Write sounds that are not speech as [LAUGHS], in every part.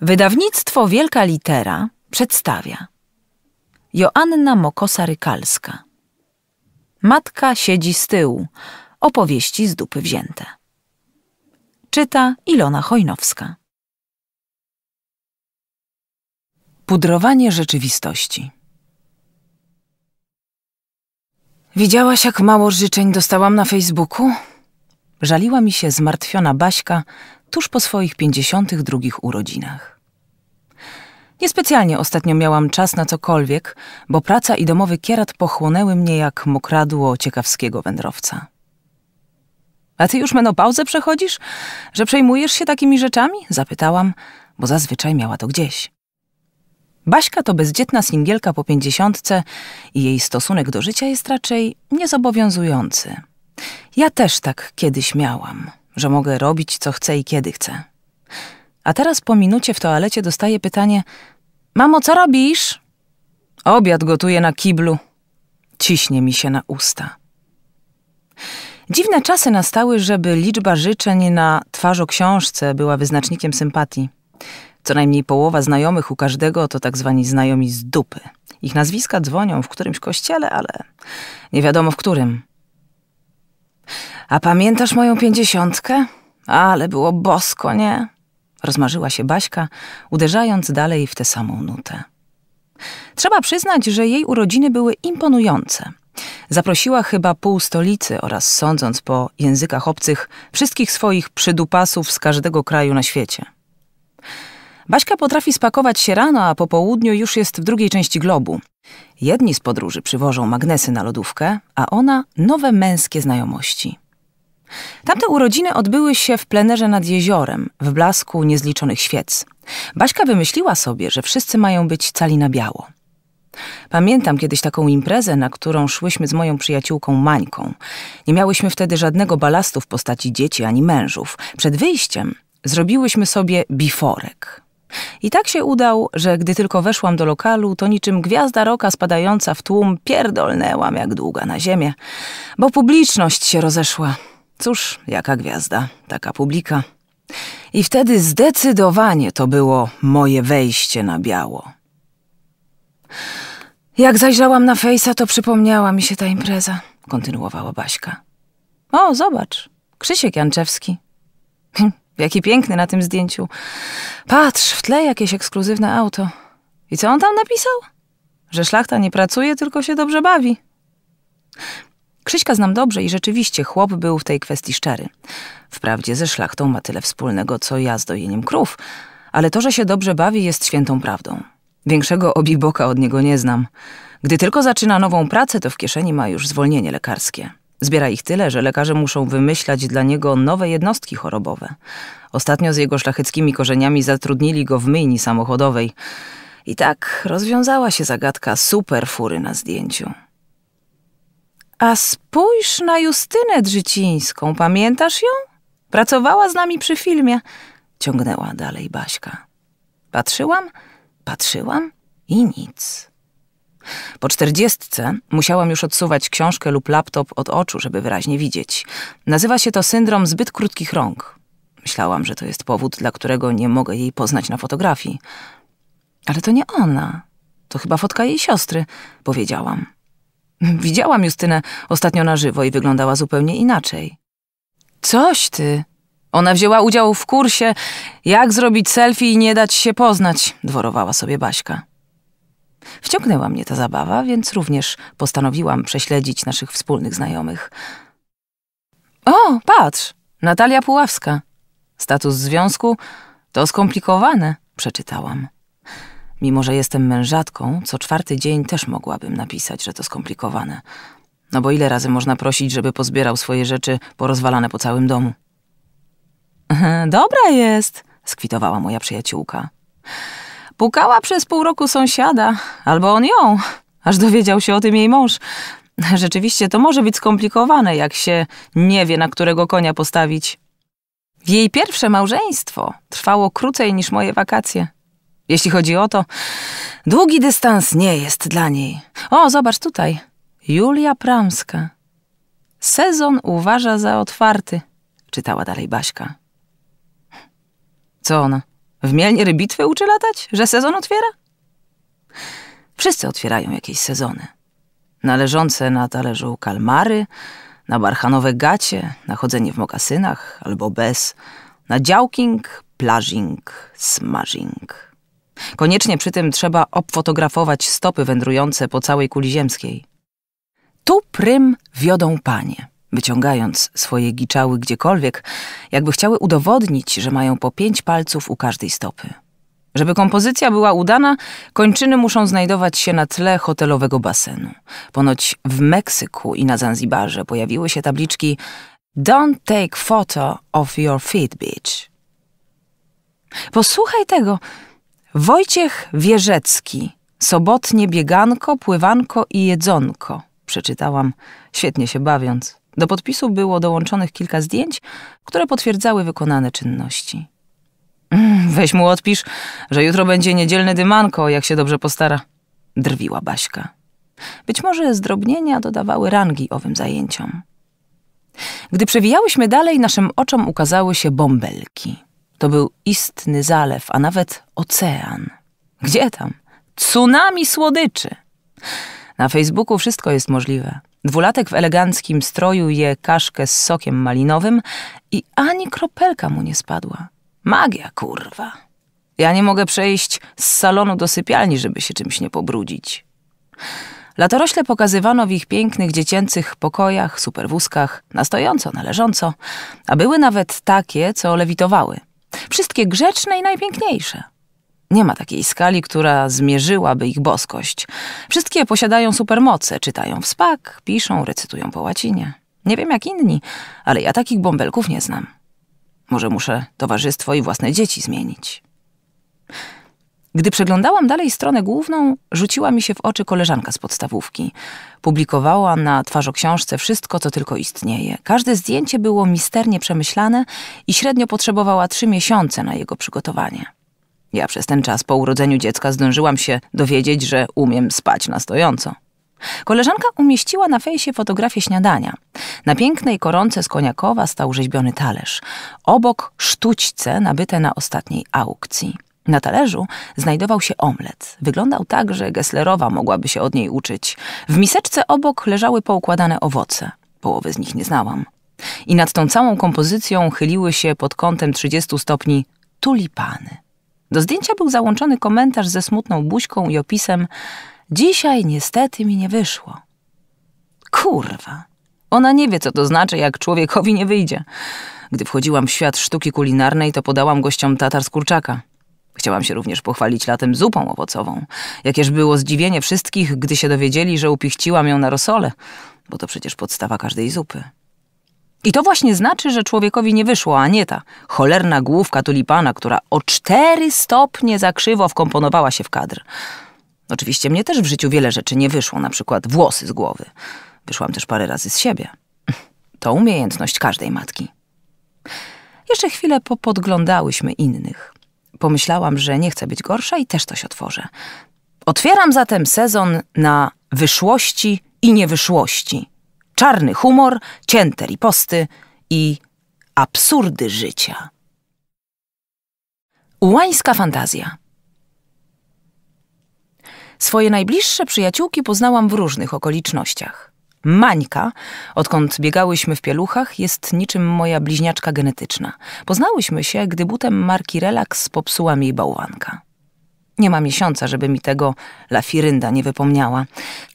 Wydawnictwo Wielka Litera przedstawia Joanna Mokosa-Rykalska Matka siedzi z tyłu. Opowieści z dupy wzięte. Czyta Ilona Chojnowska. Pudrowanie rzeczywistości. Widziałaś, jak mało życzeń dostałam na Facebooku? Żaliła mi się zmartwiona Baśka, tuż po swoich pięćdziesiątych drugich urodzinach. Niespecjalnie ostatnio miałam czas na cokolwiek, bo praca i domowy kierat pochłonęły mnie jak mokradło ciekawskiego wędrowca. A ty już menopauzę przechodzisz? Że przejmujesz się takimi rzeczami? Zapytałam, bo zazwyczaj miała to gdzieś. Baśka to bezdzietna singielka po pięćdziesiątce i jej stosunek do życia jest raczej niezobowiązujący. Ja też tak kiedyś miałam że mogę robić co chcę i kiedy chcę. A teraz po minucie w toalecie dostaję pytanie: Mamo, co robisz? Obiad gotuję na kiblu. Ciśnie mi się na usta. Dziwne czasy nastały, żeby liczba życzeń na twarz o książce była wyznacznikiem sympatii. Co najmniej połowa znajomych u każdego to tak zwani znajomi z dupy. Ich nazwiska dzwonią w którymś kościele, ale nie wiadomo w którym. A pamiętasz moją pięćdziesiątkę? Ale było bosko, nie? Rozmarzyła się Baśka, uderzając dalej w tę samą nutę. Trzeba przyznać, że jej urodziny były imponujące. Zaprosiła chyba pół stolicy oraz, sądząc po językach obcych, wszystkich swoich przydupasów z każdego kraju na świecie. Baśka potrafi spakować się rano, a po południu już jest w drugiej części globu. Jedni z podróży przywożą magnesy na lodówkę, a ona nowe męskie znajomości. Tamte urodziny odbyły się w plenerze nad jeziorem, w blasku niezliczonych świec. Baśka wymyśliła sobie, że wszyscy mają być cali na biało. Pamiętam kiedyś taką imprezę, na którą szłyśmy z moją przyjaciółką Mańką. Nie miałyśmy wtedy żadnego balastu w postaci dzieci ani mężów. Przed wyjściem zrobiłyśmy sobie biforek. I tak się udał, że gdy tylko weszłam do lokalu, to niczym gwiazda roka spadająca w tłum pierdolnęłam jak długa na ziemię, bo publiczność się rozeszła. Cóż, jaka gwiazda, taka publika. I wtedy zdecydowanie to było moje wejście na biało. Jak zajrzałam na Fejsa, to przypomniała mi się ta impreza, kontynuowała Baśka. O, zobacz, Krzysiek Janczewski. Hm, jaki piękny na tym zdjęciu. Patrz, w tle jakieś ekskluzywne auto. I co on tam napisał? Że szlachta nie pracuje, tylko się dobrze bawi. Krzyśka znam dobrze i rzeczywiście chłop był w tej kwestii szczery. Wprawdzie ze szlachtą ma tyle wspólnego, co ja z dojeniem krów, ale to, że się dobrze bawi, jest świętą prawdą. Większego obiboka od niego nie znam. Gdy tylko zaczyna nową pracę, to w kieszeni ma już zwolnienie lekarskie. Zbiera ich tyle, że lekarze muszą wymyślać dla niego nowe jednostki chorobowe. Ostatnio z jego szlacheckimi korzeniami zatrudnili go w myjni samochodowej. I tak rozwiązała się zagadka super fury na zdjęciu. A spójrz na Justynę Drzycińską, pamiętasz ją? Pracowała z nami przy filmie. Ciągnęła dalej Baśka. Patrzyłam, patrzyłam i nic. Po czterdziestce musiałam już odsuwać książkę lub laptop od oczu, żeby wyraźnie widzieć. Nazywa się to syndrom zbyt krótkich rąk. Myślałam, że to jest powód, dla którego nie mogę jej poznać na fotografii. Ale to nie ona. To chyba fotka jej siostry, powiedziałam. [LAUGHS] Widziałam Justynę ostatnio na żywo i wyglądała zupełnie inaczej. Coś ty. Ona wzięła udział w kursie Jak zrobić selfie i nie dać się poznać, dworowała sobie Baśka. Wciągnęła mnie ta zabawa, więc również postanowiłam prześledzić naszych wspólnych znajomych. O, patrz, Natalia Puławska. Status związku to skomplikowane, przeczytałam. Mimo, że jestem mężatką, co czwarty dzień też mogłabym napisać, że to skomplikowane. No bo ile razy można prosić, żeby pozbierał swoje rzeczy porozwalane po całym domu? [LAUGHS] Dobra jest, skwitowała moja przyjaciółka. Pukała przez pół roku sąsiada, albo on ją, aż dowiedział się o tym jej mąż. Rzeczywiście to może być skomplikowane, jak się nie wie, na którego konia postawić. Jej pierwsze małżeństwo trwało krócej niż moje wakacje. Jeśli chodzi o to, długi dystans nie jest dla niej. O, zobacz tutaj. Julia Pramska. Sezon uważa za otwarty, czytała dalej Baśka. Co ona? W Mielnie rybitwy uczy latać? Że sezon otwiera? Wszyscy otwierają jakieś sezony. Należące na talerzu kalmary, na barchanowe gacie, na chodzenie w mokasynach albo bez, na działking, plażing, smashing. Koniecznie przy tym trzeba obfotografować stopy wędrujące po całej kuli ziemskiej. Tu prym wiodą panie, wyciągając swoje giczały gdziekolwiek, jakby chciały udowodnić, że mają po pięć palców u każdej stopy. Żeby kompozycja była udana, kończyny muszą znajdować się na tle hotelowego basenu. Ponoć w Meksyku i na Zanzibarze pojawiły się tabliczki Don't take photo of your feet, bitch. Posłuchaj tego, Wojciech Wierzecki. Sobotnie bieganko, pływanko i jedzonko. Przeczytałam, świetnie się bawiąc. Do podpisu było dołączonych kilka zdjęć, które potwierdzały wykonane czynności. Mm, weź mu odpisz, że jutro będzie niedzielne dymanko, jak się dobrze postara. Drwiła Baśka. Być może zdrobnienia dodawały rangi owym zajęciom. Gdy przewijałyśmy dalej, naszym oczom ukazały się bąbelki. To był istny zalew, a nawet ocean. Gdzie tam? Tsunami słodyczy! Na Facebooku wszystko jest możliwe. Dwulatek w eleganckim stroju je kaszkę z sokiem malinowym i ani kropelka mu nie spadła. Magia, kurwa. Ja nie mogę przejść z salonu do sypialni, żeby się czymś nie pobrudzić. Latorośle pokazywano w ich pięknych dziecięcych pokojach, superwózkach, na stojąco, na leżąco, a były nawet takie, co lewitowały. Wszystkie grzeczne i najpiękniejsze. Nie ma takiej skali, która zmierzyłaby ich boskość. Wszystkie posiadają supermoce, czytają w spak, piszą, recytują po łacinie. Nie wiem jak inni, ale ja takich bąbelków nie znam. Może muszę towarzystwo i własne dzieci zmienić. Gdy przeglądałam dalej stronę główną, rzuciła mi się w oczy koleżanka z podstawówki. Publikowała na twarzoksiążce wszystko, co tylko istnieje. Każde zdjęcie było misternie przemyślane i średnio potrzebowała trzy miesiące na jego przygotowanie. Ja przez ten czas po urodzeniu dziecka zdążyłam się dowiedzieć, że umiem spać na stojąco. Koleżanka umieściła na fejsie fotografię śniadania. Na pięknej koronce z koniakowa stał rzeźbiony talerz. Obok sztućce nabyte na ostatniej aukcji. Na talerzu znajdował się omlet. Wyglądał tak, że Gesslerowa mogłaby się od niej uczyć. W miseczce obok leżały poukładane owoce. Połowy z nich nie znałam. I nad tą całą kompozycją chyliły się pod kątem 30 stopni tulipany. Do zdjęcia był załączony komentarz ze smutną buźką i opisem Dzisiaj niestety mi nie wyszło. Kurwa. Ona nie wie, co to znaczy, jak człowiekowi nie wyjdzie. Gdy wchodziłam w świat sztuki kulinarnej, to podałam gościom tatar z kurczaka. Chciałam się również pochwalić latem zupą owocową. Jakież było zdziwienie wszystkich, gdy się dowiedzieli, że upichciłam ją na rosole, bo to przecież podstawa każdej zupy. I to właśnie znaczy, że człowiekowi nie wyszło, a nie ta cholerna główka tulipana, która o cztery stopnie za krzywo wkomponowała się w kadr. Oczywiście mnie też w życiu wiele rzeczy nie wyszło, na przykład włosy z głowy. Wyszłam też parę razy z siebie. To umiejętność każdej matki. Jeszcze chwilę popodglądałyśmy innych. Pomyślałam, że nie chcę być gorsza i też coś otworzę. Otwieram zatem sezon na wyszłości i niewyszłości. Czarny humor, cięte riposty i absurdy życia. Ułańska fantazja. Swoje najbliższe przyjaciółki poznałam w różnych okolicznościach. Mańka, odkąd biegałyśmy w pieluchach, jest niczym moja bliźniaczka genetyczna. Poznałyśmy się, gdy butem marki Relax popsuła mi bałwanka. Nie ma miesiąca, żeby mi tego lafirynda nie wypomniała.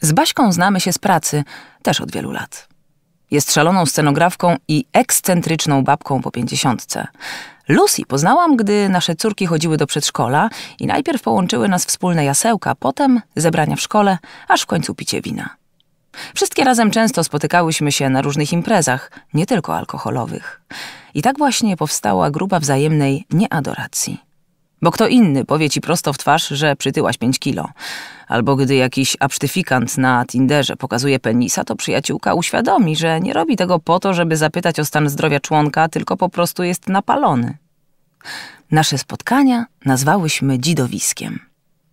Z Baśką znamy się z pracy, też od wielu lat. Jest szaloną scenografką i ekscentryczną babką po pięćdziesiątce. Lucy poznałam, gdy nasze córki chodziły do przedszkola i najpierw połączyły nas wspólne jasełka, potem zebrania w szkole, aż w końcu picie wina. Wszystkie razem często spotykałyśmy się na różnych imprezach, nie tylko alkoholowych. I tak właśnie powstała grupa wzajemnej nieadoracji. Bo kto inny powie ci prosto w twarz, że przytyłaś 5 kilo. Albo gdy jakiś absztyfikant na Tinderze pokazuje penisa, to przyjaciółka uświadomi, że nie robi tego po to, żeby zapytać o stan zdrowia członka, tylko po prostu jest napalony. Nasze spotkania nazwałyśmy dzidowiskiem.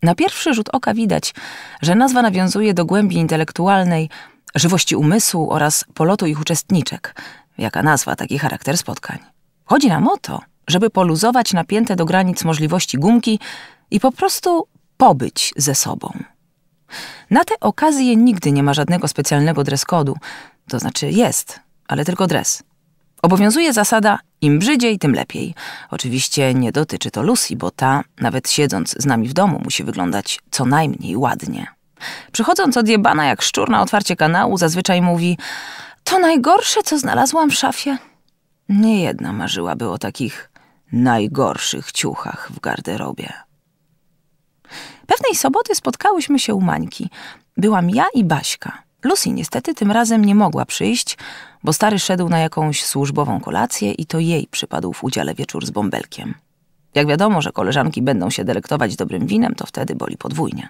Na pierwszy rzut oka widać, że nazwa nawiązuje do głębi intelektualnej, żywości umysłu oraz polotu ich uczestniczek, jaka nazwa taki charakter spotkań. Chodzi nam o to, żeby poluzować napięte do granic możliwości gumki i po prostu pobyć ze sobą. Na te okazje nigdy nie ma żadnego specjalnego dress to znaczy jest, ale tylko dres. Obowiązuje zasada im brzydziej, tym lepiej. Oczywiście nie dotyczy to Lucy, bo ta, nawet siedząc z nami w domu, musi wyglądać co najmniej ładnie. Przychodząc od jebana jak szczur na otwarcie kanału, zazwyczaj mówi to najgorsze, co znalazłam w szafie. Nie jedna marzyłaby o takich najgorszych ciuchach w garderobie. Pewnej soboty spotkałyśmy się u Mańki. Byłam ja i Baśka. Lucy niestety tym razem nie mogła przyjść, bo stary szedł na jakąś służbową kolację i to jej przypadł w udziale wieczór z bąbelkiem. Jak wiadomo, że koleżanki będą się delektować dobrym winem, to wtedy boli podwójnie.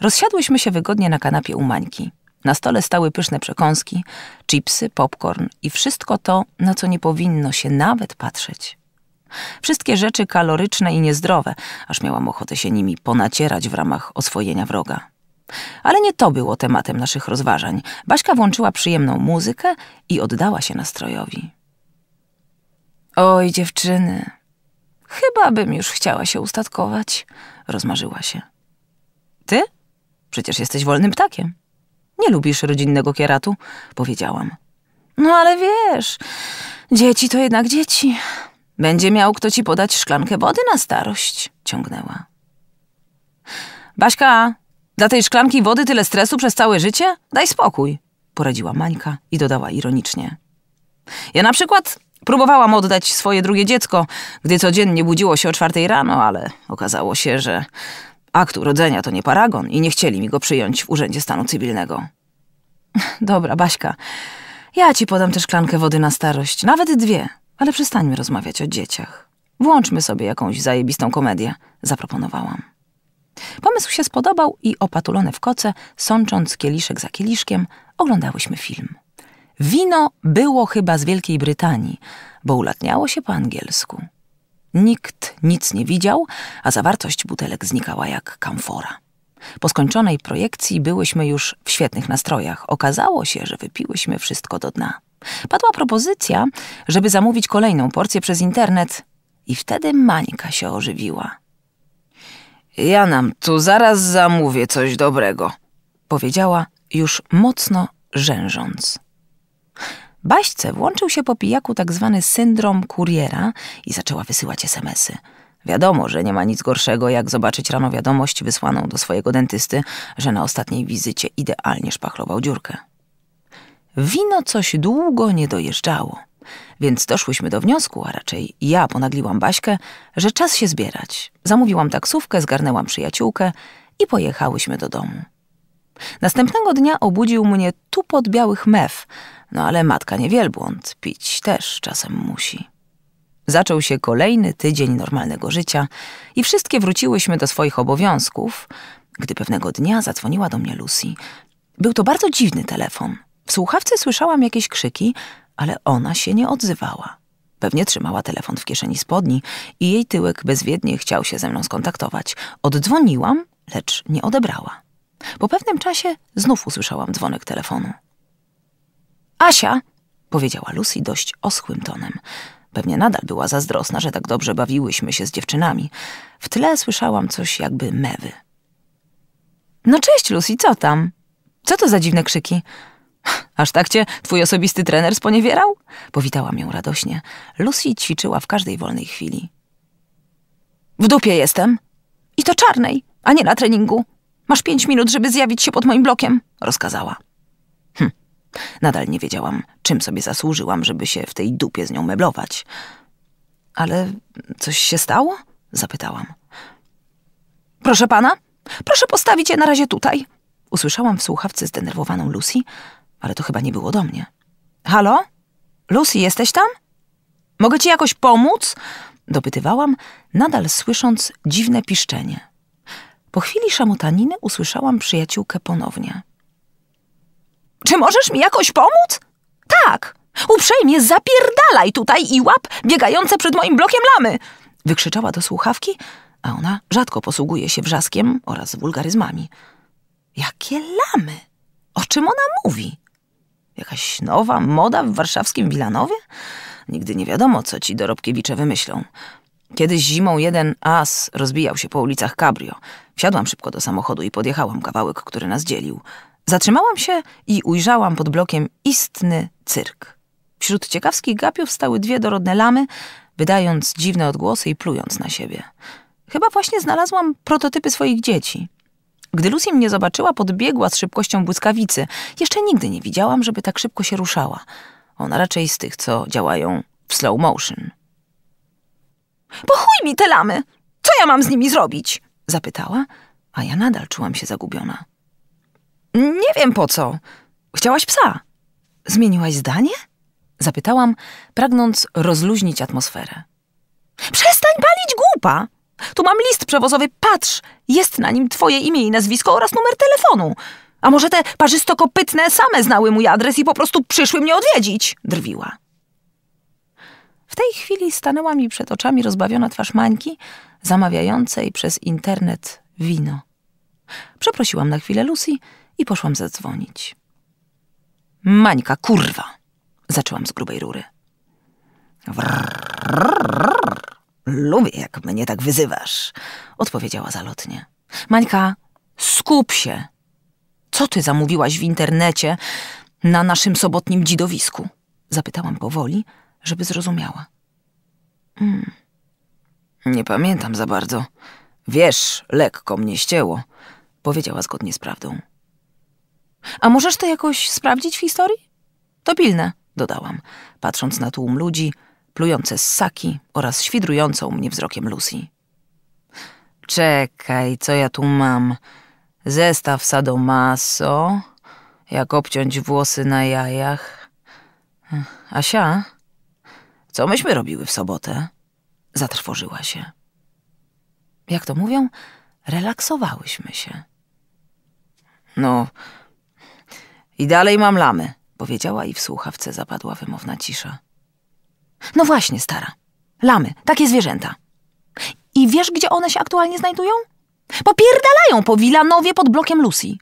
Rozsiadłyśmy się wygodnie na kanapie u Mańki. Na stole stały pyszne przekąski, chipsy, popcorn i wszystko to, na co nie powinno się nawet patrzeć. Wszystkie rzeczy kaloryczne i niezdrowe, aż miałam ochotę się nimi ponacierać w ramach oswojenia wroga. Ale nie to było tematem naszych rozważań. Baśka włączyła przyjemną muzykę i oddała się nastrojowi. Oj, dziewczyny, chyba bym już chciała się ustatkować, rozmarzyła się. Ty? Przecież jesteś wolnym ptakiem. Nie lubisz rodzinnego kieratu, powiedziałam. No ale wiesz, dzieci to jednak dzieci. Będzie miał kto ci podać szklankę wody na starość, ciągnęła. Baśka, dla tej szklanki wody tyle stresu przez całe życie? Daj spokój, poradziła Mańka i dodała ironicznie. Ja na przykład próbowałam oddać swoje drugie dziecko, gdy codziennie budziło się o czwartej rano, ale okazało się, że akt urodzenia to nie paragon i nie chcieli mi go przyjąć w Urzędzie Stanu Cywilnego. [LAUGHS] Dobra, Baśka, ja ci podam tę szklankę wody na starość, nawet dwie, ale przestańmy rozmawiać o dzieciach. Włączmy sobie jakąś zajebistą komedię, zaproponowałam. Pomysł się spodobał i opatulone w koce, sącząc kieliszek za kieliszkiem, oglądałyśmy film. Wino było chyba z Wielkiej Brytanii, bo ulatniało się po angielsku. Nikt nic nie widział, a zawartość butelek znikała jak kamfora. Po skończonej projekcji byłyśmy już w świetnych nastrojach. Okazało się, że wypiłyśmy wszystko do dna. Padła propozycja, żeby zamówić kolejną porcję przez internet i wtedy Mańka się ożywiła. Ja nam tu zaraz zamówię coś dobrego, powiedziała już mocno rzężąc. Baśce włączył się po pijaku tak zwany syndrom kuriera i zaczęła wysyłać SMSy. Wiadomo, że nie ma nic gorszego, jak zobaczyć rano wiadomość wysłaną do swojego dentysty, że na ostatniej wizycie idealnie szpachlował dziurkę. Wino coś długo nie dojeżdżało. Więc doszłyśmy do wniosku, a raczej ja ponagliłam Baśkę, że czas się zbierać. Zamówiłam taksówkę, zgarnęłam przyjaciółkę i pojechałyśmy do domu. Następnego dnia obudził mnie tu pod białych mew, no ale matka nie wielbłąd, pić też czasem musi. Zaczął się kolejny tydzień normalnego życia i wszystkie wróciłyśmy do swoich obowiązków, gdy pewnego dnia zadzwoniła do mnie Lucy. Był to bardzo dziwny telefon. W słuchawce słyszałam jakieś krzyki, ale ona się nie odzywała. Pewnie trzymała telefon w kieszeni spodni i jej tyłek bezwiednie chciał się ze mną skontaktować. Oddzwoniłam, lecz nie odebrała. Po pewnym czasie znów usłyszałam dzwonek telefonu. Asia! powiedziała Lucy dość oschłym tonem. Pewnie nadal była zazdrosna, że tak dobrze bawiłyśmy się z dziewczynami. W tle słyszałam coś jakby mewy. No cześć, Lucy, co tam? Co to za dziwne krzyki? Aż tak cię twój osobisty trener sponiewierał? Powitałam ją radośnie. Lucy ćwiczyła w każdej wolnej chwili. W dupie jestem. I to czarnej, a nie na treningu. Masz pięć minut, żeby zjawić się pod moim blokiem, rozkazała. Hm. Nadal nie wiedziałam, czym sobie zasłużyłam, żeby się w tej dupie z nią meblować. Ale coś się stało? Zapytałam. Proszę pana, proszę postawić je na razie tutaj. Usłyszałam w słuchawce zdenerwowaną Lucy, ale to chyba nie było do mnie. Halo? Lucy, jesteś tam? Mogę ci jakoś pomóc? Dopytywałam, nadal słysząc dziwne piszczenie. Po chwili szamotaniny usłyszałam przyjaciółkę ponownie. Czy możesz mi jakoś pomóc? Tak! Uprzejmie zapierdalaj tutaj i łap biegające przed moim blokiem lamy! Wykrzyczała do słuchawki, a ona rzadko posługuje się wrzaskiem oraz wulgaryzmami. Jakie lamy? O czym ona mówi? Jakaś nowa moda w warszawskim Wilanowie? Nigdy nie wiadomo, co ci dorobkiewicze wymyślą. Kiedyś zimą jeden as rozbijał się po ulicach Cabrio. Wsiadłam szybko do samochodu i podjechałam kawałek, który nas dzielił. Zatrzymałam się i ujrzałam pod blokiem istny cyrk. Wśród ciekawskich gapiów stały dwie dorodne lamy, wydając dziwne odgłosy i plując na siebie. Chyba właśnie znalazłam prototypy swoich dzieci. Gdy Lucy mnie zobaczyła, podbiegła z szybkością błyskawicy. Jeszcze nigdy nie widziałam, żeby tak szybko się ruszała. Ona raczej z tych, co działają w slow motion. Po mi te lamy! Co ja mam z nimi zrobić? Zapytała, a ja nadal czułam się zagubiona. Nie wiem po co. Chciałaś psa. Zmieniłaś zdanie? Zapytałam, pragnąc rozluźnić atmosferę. Przestań palić głupa! Tu mam list przewozowy, patrz! Jest na nim twoje imię i nazwisko oraz numer telefonu. A może te parzystokopytne same znały mój adres i po prostu przyszły mnie odwiedzić? Drwiła. W tej chwili stanęła mi przed oczami rozbawiona twarz Mańki, zamawiającej przez internet wino. Przeprosiłam na chwilę Lucy i poszłam zadzwonić. Mańka, kurwa! Zaczęłam z grubej rury. Wrrr. Lubię, jak mnie tak wyzywasz, odpowiedziała zalotnie. Mańka, skup się. Co ty zamówiłaś w internecie na naszym sobotnim dzidowisku? Zapytałam powoli, żeby zrozumiała. Mm. Nie pamiętam za bardzo. Wiesz, lekko mnie ścięło, powiedziała zgodnie z prawdą. A możesz to jakoś sprawdzić w historii? To pilne, dodałam, patrząc na tłum ludzi, plujące ssaki oraz świdrującą mnie wzrokiem Lucy. Czekaj, co ja tu mam? Zestaw sadomaso, jak obciąć włosy na jajach. Hm, Asia, co myśmy robiły w sobotę? Zatrwożyła się. Jak to mówią, relaksowałyśmy się. No, i dalej mam lamy, powiedziała i w słuchawce zapadła wymowna cisza. No właśnie, stara. Lamy, takie zwierzęta. I wiesz, gdzie one się aktualnie znajdują? Popierdalają po Wilanowie pod blokiem Lucy.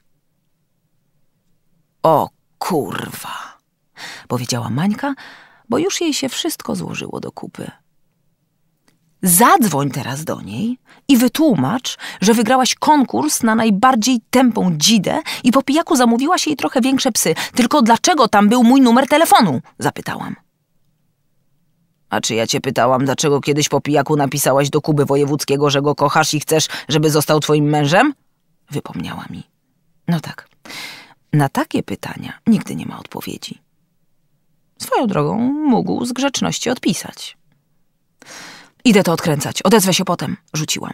O kurwa, powiedziała Mańka, bo już jej się wszystko złożyło do kupy. Zadzwoń teraz do niej i wytłumacz, że wygrałaś konkurs na najbardziej tępą dzidę i po pijaku zamówiłaś jej trochę większe psy. Tylko dlaczego tam był mój numer telefonu? Zapytałam. A czy ja cię pytałam, dlaczego kiedyś po pijaku napisałaś do Kuby Wojewódzkiego, że go kochasz i chcesz, żeby został twoim mężem? Wypomniała mi. No tak. Na takie pytania nigdy nie ma odpowiedzi. Swoją drogą mógł z grzeczności odpisać. Idę to odkręcać, odezwę się potem, rzuciłam.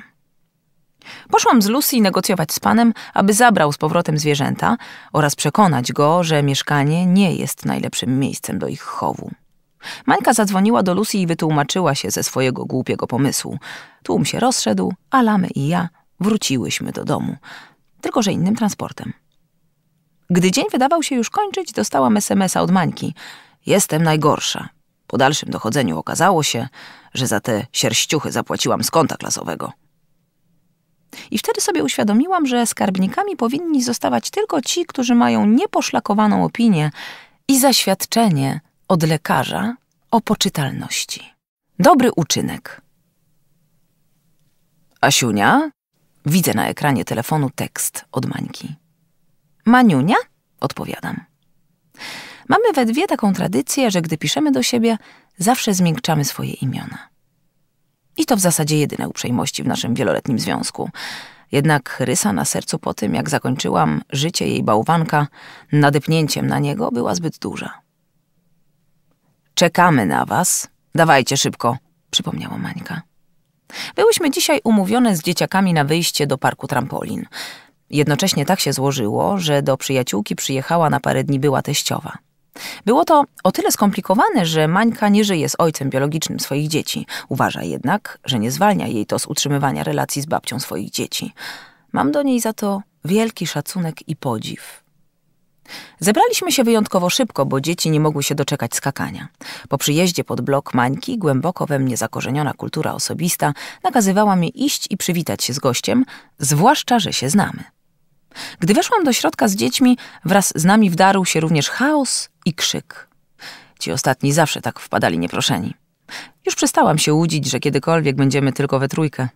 Poszłam z Lucy negocjować z panem, aby zabrał z powrotem zwierzęta oraz przekonać go, że mieszkanie nie jest najlepszym miejscem do ich chowu. Mańka zadzwoniła do Lucy i wytłumaczyła się ze swojego głupiego pomysłu. Tłum się rozszedł, a Lamy i ja wróciłyśmy do domu. Tylko, że innym transportem. Gdy dzień wydawał się już kończyć, dostałam SMS-a od Mańki. Jestem najgorsza. Po dalszym dochodzeniu okazało się, że za te sierściuchy zapłaciłam z konta klasowego. I wtedy sobie uświadomiłam, że skarbnikami powinni zostawać tylko ci, którzy mają nieposzlakowaną opinię i zaświadczenie, od lekarza o poczytalności. Dobry uczynek. Asiunia? Widzę na ekranie telefonu tekst od Mańki. Maniunia? Odpowiadam. Mamy we dwie taką tradycję, że gdy piszemy do siebie, zawsze zmiękczamy swoje imiona. I to w zasadzie jedyne uprzejmości w naszym wieloletnim związku. Jednak rysa na sercu po tym, jak zakończyłam życie jej bałwanka, nadepnięciem na niego była zbyt duża. Czekamy na was. Dawajcie szybko, przypomniała Mańka. Byłyśmy dzisiaj umówione z dzieciakami na wyjście do parku trampolin. Jednocześnie tak się złożyło, że do przyjaciółki przyjechała na parę dni była teściowa. Było to o tyle skomplikowane, że Mańka nie żyje z ojcem biologicznym swoich dzieci. Uważa jednak, że nie zwalnia jej to z utrzymywania relacji z babcią swoich dzieci. Mam do niej za to wielki szacunek i podziw. Zebraliśmy się wyjątkowo szybko, bo dzieci nie mogły się doczekać skakania. Po przyjeździe pod blok Mańki głęboko we mnie zakorzeniona kultura osobista nakazywała mi iść i przywitać się z gościem, zwłaszcza, że się znamy. Gdy weszłam do środka z dziećmi, wraz z nami wdarł się również chaos i krzyk. Ci ostatni zawsze tak wpadali nieproszeni. Już przestałam się łudzić, że kiedykolwiek będziemy tylko we trójkę.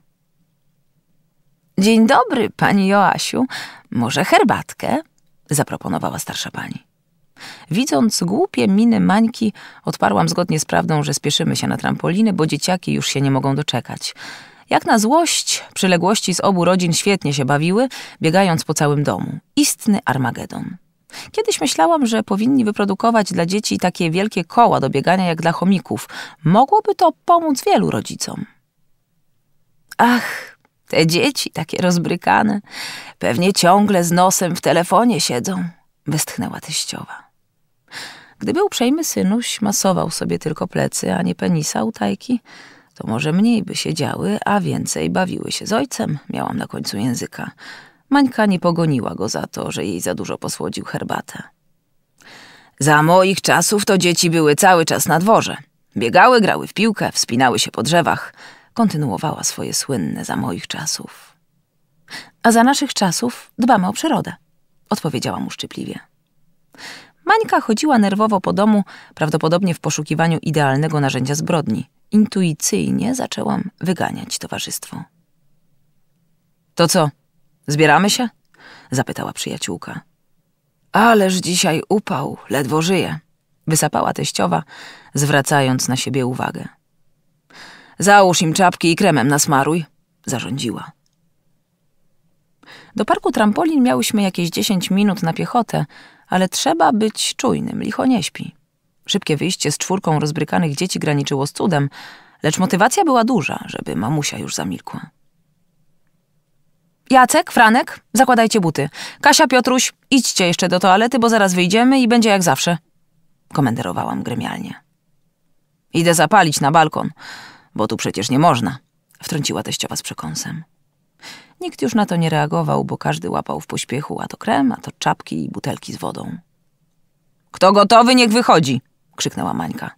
Dzień dobry, pani Joasiu. Może herbatkę? zaproponowała starsza pani. Widząc głupie miny Mańki, odparłam zgodnie z prawdą, że spieszymy się na trampolinę, bo dzieciaki już się nie mogą doczekać. Jak na złość, przyległości z obu rodzin świetnie się bawiły, biegając po całym domu. Istny Armagedon. Kiedyś myślałam, że powinni wyprodukować dla dzieci takie wielkie koła do biegania jak dla chomików. Mogłoby to pomóc wielu rodzicom. Ach, te dzieci, takie rozbrykane, pewnie ciągle z nosem w telefonie siedzą, westchnęła teściowa. Gdyby uprzejmy synuś masował sobie tylko plecy, a nie penisa u tajki, to może mniej by siedziały, a więcej bawiły się z ojcem, miałam na końcu języka. Mańka nie pogoniła go za to, że jej za dużo posłodził herbatę. Za moich czasów to dzieci były cały czas na dworze. Biegały, grały w piłkę, wspinały się po drzewach – kontynuowała swoje słynne za moich czasów. A za naszych czasów dbamy o przyrodę, odpowiedziała mu szczypliwie. Mańka chodziła nerwowo po domu, prawdopodobnie w poszukiwaniu idealnego narzędzia zbrodni. Intuicyjnie zaczęłam wyganiać towarzystwo. To co, zbieramy się? zapytała przyjaciółka. Ależ dzisiaj upał, ledwo żyje, wysapała teściowa, zwracając na siebie uwagę. Załóż im czapki i kremem nasmaruj, zarządziła. Do parku trampolin miałyśmy jakieś 10 minut na piechotę, ale trzeba być czujnym, licho nie śpi. Szybkie wyjście z czwórką rozbrykanych dzieci graniczyło z cudem, lecz motywacja była duża, żeby mamusia już zamilkła. Jacek, Franek, zakładajcie buty. Kasia, Piotruś, idźcie jeszcze do toalety, bo zaraz wyjdziemy i będzie jak zawsze. Komenderowałam gremialnie. Idę zapalić na balkon bo tu przecież nie można, wtrąciła teściowa z przekąsem. Nikt już na to nie reagował, bo każdy łapał w pośpiechu a to krem, a to czapki i butelki z wodą. Kto gotowy, niech wychodzi! krzyknęła Mańka.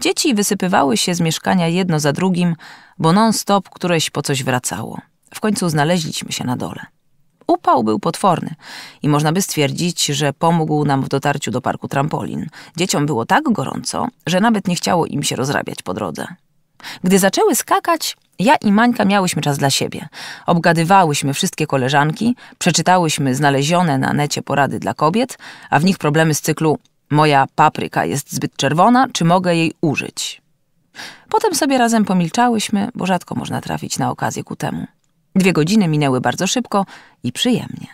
Dzieci wysypywały się z mieszkania jedno za drugim, bo non-stop któreś po coś wracało. W końcu znaleźliśmy się na dole. Upał był potworny i można by stwierdzić, że pomógł nam w dotarciu do parku trampolin. Dzieciom było tak gorąco, że nawet nie chciało im się rozrabiać po drodze. Gdy zaczęły skakać, ja i Mańka miałyśmy czas dla siebie. Obgadywałyśmy wszystkie koleżanki, przeczytałyśmy znalezione na necie porady dla kobiet, a w nich problemy z cyklu Moja papryka jest zbyt czerwona, czy mogę jej użyć? Potem sobie razem pomilczałyśmy, bo rzadko można trafić na okazję ku temu. Dwie godziny minęły bardzo szybko i przyjemnie.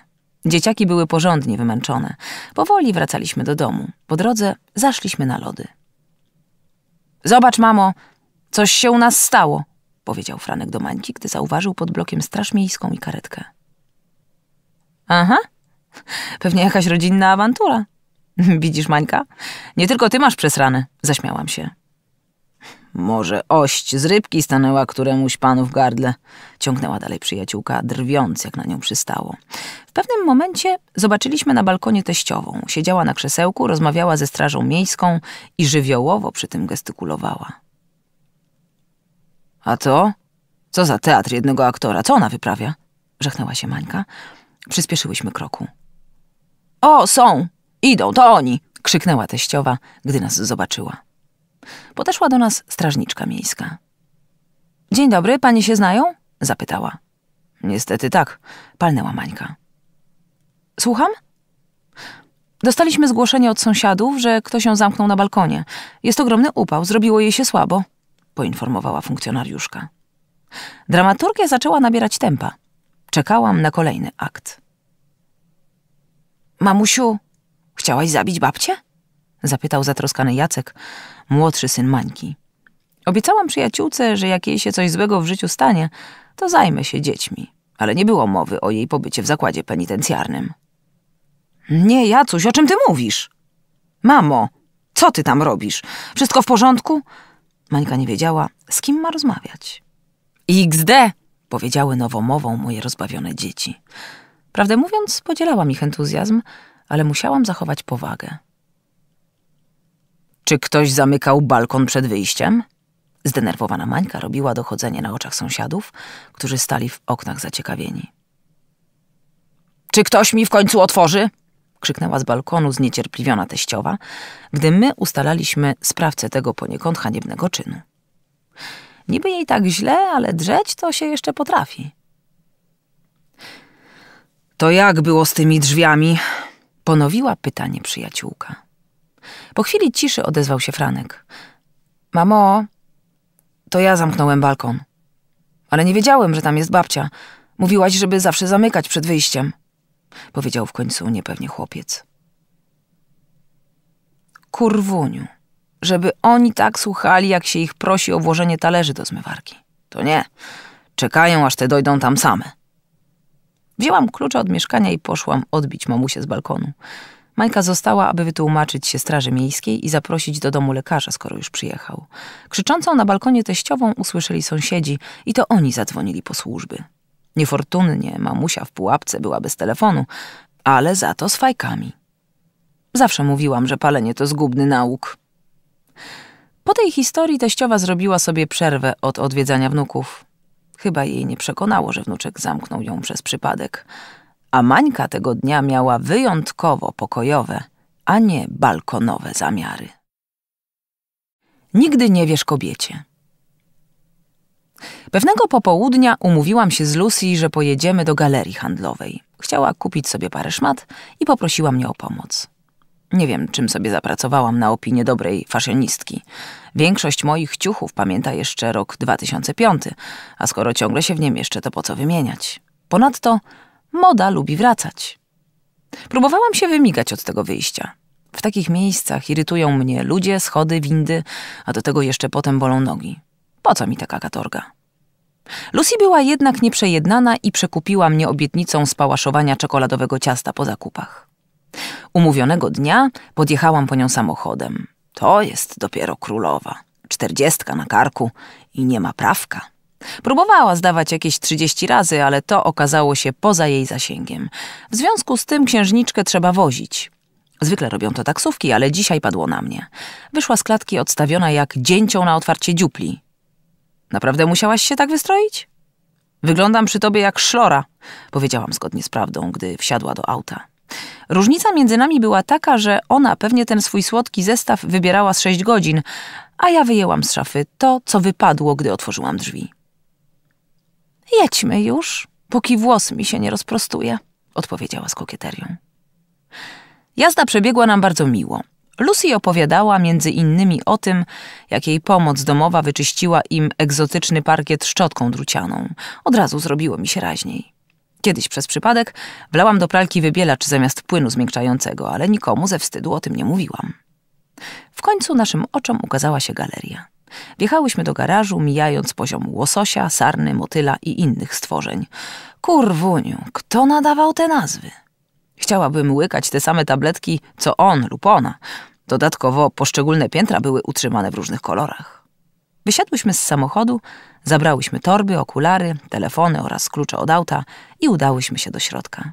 Dzieciaki były porządnie wymęczone. Powoli wracaliśmy do domu. Po drodze zaszliśmy na lody. Zobacz, mamo, coś się u nas stało, powiedział Franek do Mańki, gdy zauważył pod blokiem straż miejską i karetkę. Aha, pewnie jakaś rodzinna awantura. [LAUGHS] Widzisz, Mańka, nie tylko ty masz przesrane, zaśmiałam się. Może ość z rybki stanęła któremuś panu w gardle. Ciągnęła dalej przyjaciółka, drwiąc, jak na nią przystało. W pewnym momencie zobaczyliśmy na balkonie teściową. Siedziała na krzesełku, rozmawiała ze strażą miejską i żywiołowo przy tym gestykulowała. A to? Co za teatr jednego aktora? Co ona wyprawia? Rzechnęła się Mańka. Przyspieszyłyśmy kroku. O, są! Idą, to oni! krzyknęła teściowa, gdy nas zobaczyła. Podeszła do nas strażniczka miejska. Dzień dobry, panie się znają? zapytała. Niestety tak, palnęła Mańka. Słucham? Dostaliśmy zgłoszenie od sąsiadów, że ktoś ją zamknął na balkonie. Jest ogromny upał, zrobiło jej się słabo, poinformowała funkcjonariuszka. Dramaturgia zaczęła nabierać tempa. Czekałam na kolejny akt. Mamusiu, chciałaś zabić babcię? Zapytał zatroskany Jacek, młodszy syn Mańki. Obiecałam przyjaciółce, że jak jej się coś złego w życiu stanie, to zajmę się dziećmi, ale nie było mowy o jej pobycie w zakładzie penitencjarnym. Nie, Jacuś, o czym ty mówisz? Mamo, co ty tam robisz? Wszystko w porządku? Mańka nie wiedziała, z kim ma rozmawiać. XD! powiedziały nowomową moje rozbawione dzieci. Prawdę mówiąc, podzielałam ich entuzjazm, ale musiałam zachować powagę. Czy ktoś zamykał balkon przed wyjściem? Zdenerwowana Mańka robiła dochodzenie na oczach sąsiadów, którzy stali w oknach zaciekawieni. Czy ktoś mi w końcu otworzy? krzyknęła z balkonu zniecierpliwiona teściowa, gdy my ustalaliśmy sprawcę tego poniekąd haniebnego czynu. Niby jej tak źle, ale drzeć to się jeszcze potrafi. To jak było z tymi drzwiami? Ponowiła pytanie przyjaciółka. Po chwili ciszy odezwał się Franek. Mamo, to ja zamknąłem balkon. Ale nie wiedziałem, że tam jest babcia. Mówiłaś, żeby zawsze zamykać przed wyjściem. Powiedział w końcu niepewnie chłopiec. Kurwuniu, żeby oni tak słuchali, jak się ich prosi o włożenie talerzy do zmywarki. To nie. Czekają, aż te dojdą tam same. Wzięłam klucze od mieszkania i poszłam odbić mamusię z balkonu. Majka została, aby wytłumaczyć się Straży Miejskiej i zaprosić do domu lekarza, skoro już przyjechał. Krzyczącą na balkonie teściową usłyszeli sąsiedzi i to oni zadzwonili po służby. Niefortunnie mamusia w pułapce była bez telefonu, ale za to z fajkami. Zawsze mówiłam, że palenie to zgubny nauk. Po tej historii teściowa zrobiła sobie przerwę od odwiedzania wnuków. Chyba jej nie przekonało, że wnuczek zamknął ją przez przypadek a Mańka tego dnia miała wyjątkowo pokojowe, a nie balkonowe zamiary. Nigdy nie wiesz kobiecie. Pewnego popołudnia umówiłam się z Lucy, że pojedziemy do galerii handlowej. Chciała kupić sobie parę szmat i poprosiła mnie o pomoc. Nie wiem, czym sobie zapracowałam na opinię dobrej faszynistki. Większość moich ciuchów pamięta jeszcze rok 2005, a skoro ciągle się w nim jeszcze, to po co wymieniać? Ponadto Moda lubi wracać. Próbowałam się wymigać od tego wyjścia. W takich miejscach irytują mnie ludzie, schody, windy, a do tego jeszcze potem bolą nogi. Po co mi taka katorga? Lucy była jednak nieprzejednana i przekupiła mnie obietnicą spałaszowania czekoladowego ciasta po zakupach. Umówionego dnia podjechałam po nią samochodem. To jest dopiero królowa. Czterdziestka na karku i nie ma prawka. Próbowała zdawać jakieś 30 razy, ale to okazało się poza jej zasięgiem. W związku z tym księżniczkę trzeba wozić. Zwykle robią to taksówki, ale dzisiaj padło na mnie. Wyszła z klatki odstawiona jak dzięcią na otwarcie dziupli. Naprawdę musiałaś się tak wystroić? Wyglądam przy tobie jak szlora, powiedziałam zgodnie z prawdą, gdy wsiadła do auta. Różnica między nami była taka, że ona pewnie ten swój słodki zestaw wybierała z sześć godzin, a ja wyjęłam z szafy to, co wypadło, gdy otworzyłam drzwi. Jedźmy już, póki włos mi się nie rozprostuje, odpowiedziała z kokieterią. Jazda przebiegła nam bardzo miło. Lucy opowiadała między innymi o tym, jak jej pomoc domowa wyczyściła im egzotyczny parkiet szczotką drucianą. Od razu zrobiło mi się raźniej. Kiedyś przez przypadek wlałam do pralki wybielacz zamiast płynu zmiękczającego, ale nikomu ze wstydu o tym nie mówiłam. W końcu naszym oczom ukazała się galeria. Wjechałyśmy do garażu, mijając poziom łososia, sarny, motyla i innych stworzeń. Kurwuniu, kto nadawał te nazwy? Chciałabym łykać te same tabletki, co on lub ona. Dodatkowo poszczególne piętra były utrzymane w różnych kolorach. Wysiadłyśmy z samochodu, zabrałyśmy torby, okulary, telefony oraz klucze od auta i udałyśmy się do środka.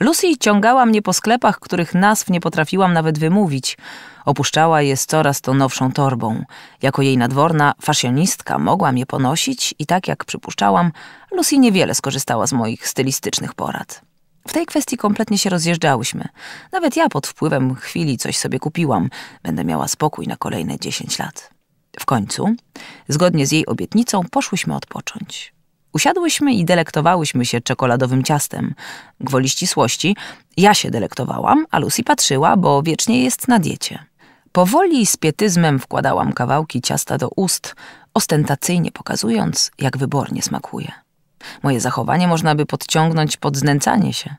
Lucy ciągała mnie po sklepach, których nazw nie potrafiłam nawet wymówić. Opuszczała je z coraz to nowszą torbą. Jako jej nadworna fasjonistka mogłam je ponosić i tak jak przypuszczałam, Lucy niewiele skorzystała z moich stylistycznych porad. W tej kwestii kompletnie się rozjeżdżałyśmy. Nawet ja pod wpływem chwili coś sobie kupiłam. Będę miała spokój na kolejne dziesięć lat. W końcu, zgodnie z jej obietnicą, poszłyśmy odpocząć. Usiadłyśmy i delektowałyśmy się czekoladowym ciastem. Gwoli ścisłości, ja się delektowałam, a Lucy patrzyła, bo wiecznie jest na diecie. Powoli z pietyzmem wkładałam kawałki ciasta do ust, ostentacyjnie pokazując, jak wybornie smakuje. Moje zachowanie można by podciągnąć pod znęcanie się.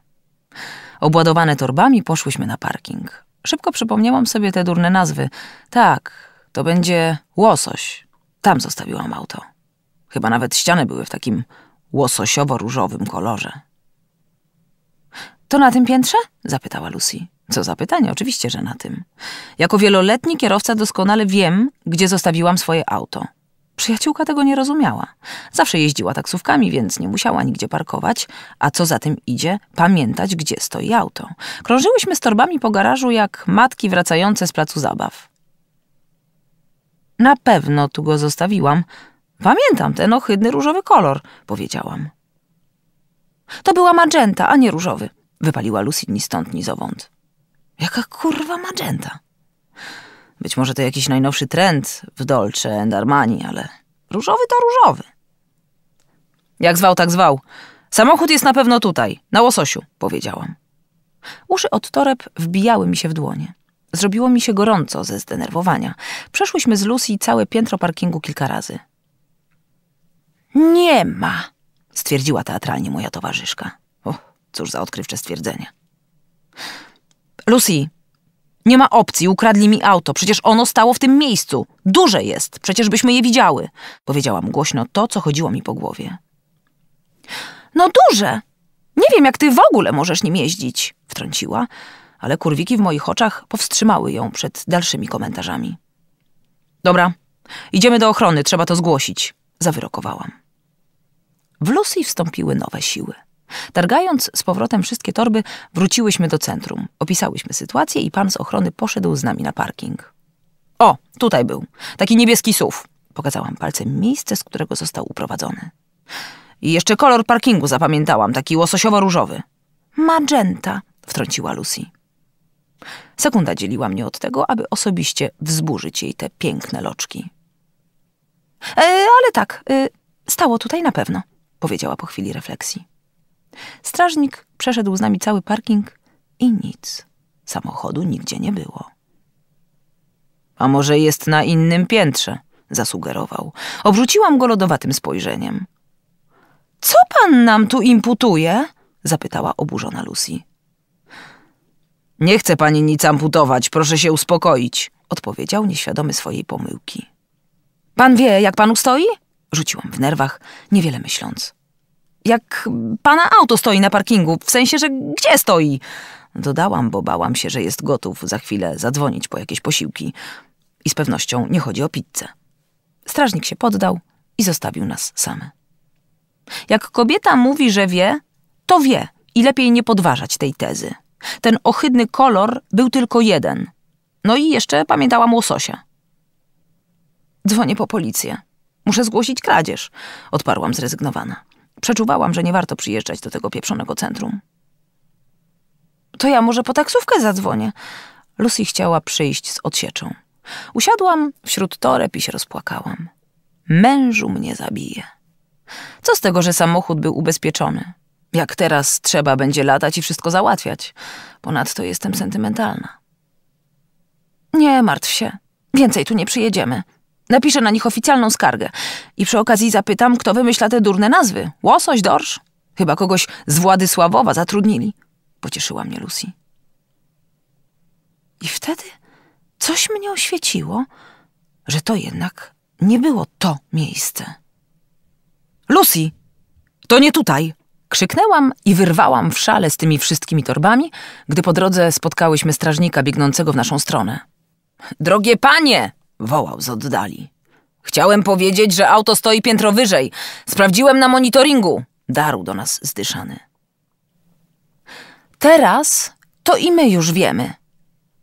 Obładowane torbami poszłyśmy na parking. Szybko przypomniałam sobie te durne nazwy. Tak, to będzie łosoś. Tam zostawiłam auto. Chyba nawet ściany były w takim łososiowo-różowym kolorze. To na tym piętrze? zapytała Lucy. Co za pytanie, oczywiście, że na tym. Jako wieloletni kierowca doskonale wiem, gdzie zostawiłam swoje auto. Przyjaciółka tego nie rozumiała. Zawsze jeździła taksówkami, więc nie musiała nigdzie parkować, a co za tym idzie, pamiętać, gdzie stoi auto. Krążyłyśmy z torbami po garażu jak matki wracające z placu zabaw. Na pewno tu go zostawiłam, Pamiętam ten ohydny różowy kolor, powiedziałam. To była magenta, a nie różowy, wypaliła Lucy ni stąd, ni zowąd. Jaka kurwa magenta? Być może to jakiś najnowszy trend w Dolce and Armani, ale różowy to różowy. Jak zwał, tak zwał. Samochód jest na pewno tutaj, na łososiu, powiedziałam. Uszy od toreb wbijały mi się w dłonie. Zrobiło mi się gorąco ze zdenerwowania. Przeszłyśmy z Lucy całe piętro parkingu kilka razy. Nie ma, stwierdziła teatralnie moja towarzyszka. O, cóż za odkrywcze stwierdzenie. Lucy, nie ma opcji, ukradli mi auto, przecież ono stało w tym miejscu. Duże jest, przecież byśmy je widziały, powiedziałam głośno to, co chodziło mi po głowie. No duże! Nie wiem, jak ty w ogóle możesz nim jeździć, wtrąciła, ale kurwiki w moich oczach powstrzymały ją przed dalszymi komentarzami. Dobra, idziemy do ochrony, trzeba to zgłosić, zawyrokowałam. W losy wstąpiły nowe siły. Targając z powrotem wszystkie torby, wróciłyśmy do centrum. Opisałyśmy sytuację i pan z ochrony poszedł z nami na parking. O, tutaj był. Taki niebieski SUV. Pokazałam palcem miejsce, z którego został uprowadzony. I jeszcze kolor parkingu zapamiętałam, taki łososiowo-różowy. Magenta, wtrąciła Lucy. Sekunda dzieliła mnie od tego, aby osobiście wzburzyć jej te piękne loczki. E, ale tak, e, stało tutaj na pewno powiedziała po chwili refleksji. Strażnik przeszedł z nami cały parking i nic. Samochodu nigdzie nie było. A może jest na innym piętrze? zasugerował. Obrzuciłam go lodowatym spojrzeniem. Co pan nam tu imputuje? zapytała oburzona Lucy. Nie chce pani nic amputować, proszę się uspokoić, odpowiedział nieświadomy swojej pomyłki. Pan wie, jak panu stoi? Rzuciłam w nerwach, niewiele myśląc. Jak pana auto stoi na parkingu, w sensie, że gdzie stoi? Dodałam, bo bałam się, że jest gotów za chwilę zadzwonić po jakieś posiłki. I z pewnością nie chodzi o pizzę. Strażnik się poddał i zostawił nas same. Jak kobieta mówi, że wie, to wie i lepiej nie podważać tej tezy. Ten ohydny kolor był tylko jeden. No i jeszcze pamiętałam łososia. Dzwonię po policję. Muszę zgłosić kradzież, odparłam zrezygnowana. Przeczuwałam, że nie warto przyjeżdżać do tego pieprzonego centrum. To ja może po taksówkę zadzwonię. Lucy chciała przyjść z odsieczą. Usiadłam wśród toreb i się rozpłakałam. Mężu mnie zabije. Co z tego, że samochód był ubezpieczony? Jak teraz trzeba będzie latać i wszystko załatwiać. Ponadto jestem sentymentalna. Nie martw się. Więcej tu nie przyjedziemy, Napiszę na nich oficjalną skargę. I przy okazji zapytam, kto wymyśla te durne nazwy. Łosoś, dorsz? Chyba kogoś z Władysławowa zatrudnili. Pocieszyła mnie Lucy. I wtedy coś mnie oświeciło, że to jednak nie było to miejsce. Lucy! To nie tutaj! Krzyknęłam i wyrwałam w szale z tymi wszystkimi torbami, gdy po drodze spotkałyśmy strażnika biegnącego w naszą stronę. Drogie panie! wołał z oddali. Chciałem powiedzieć, że auto stoi piętro wyżej. Sprawdziłem na monitoringu. Darł do nas zdyszany. Teraz to i my już wiemy.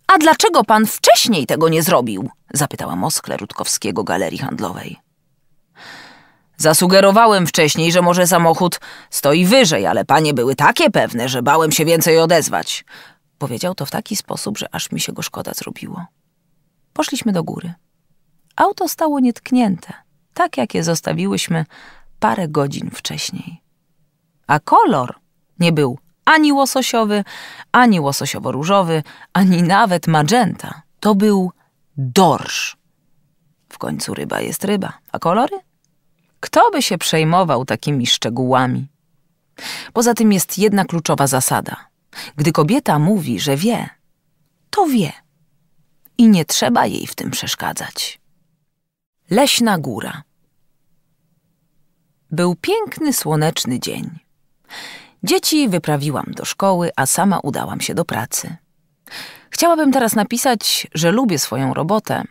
A dlaczego pan wcześniej tego nie zrobił? Zapytała Moskle Rutkowskiego Galerii Handlowej. Zasugerowałem wcześniej, że może samochód stoi wyżej, ale panie były takie pewne, że bałem się więcej odezwać. Powiedział to w taki sposób, że aż mi się go szkoda zrobiło. Poszliśmy do góry. Auto stało nietknięte, tak jak je zostawiłyśmy parę godzin wcześniej. A kolor nie był ani łososiowy, ani łososiowo-różowy, ani nawet magenta. To był dorsz. W końcu ryba jest ryba, a kolory? Kto by się przejmował takimi szczegółami? Poza tym jest jedna kluczowa zasada. Gdy kobieta mówi, że wie, to wie i nie trzeba jej w tym przeszkadzać. Leśna góra. Był piękny, słoneczny dzień. Dzieci wyprawiłam do szkoły, a sama udałam się do pracy. Chciałabym teraz napisać, że lubię swoją robotę,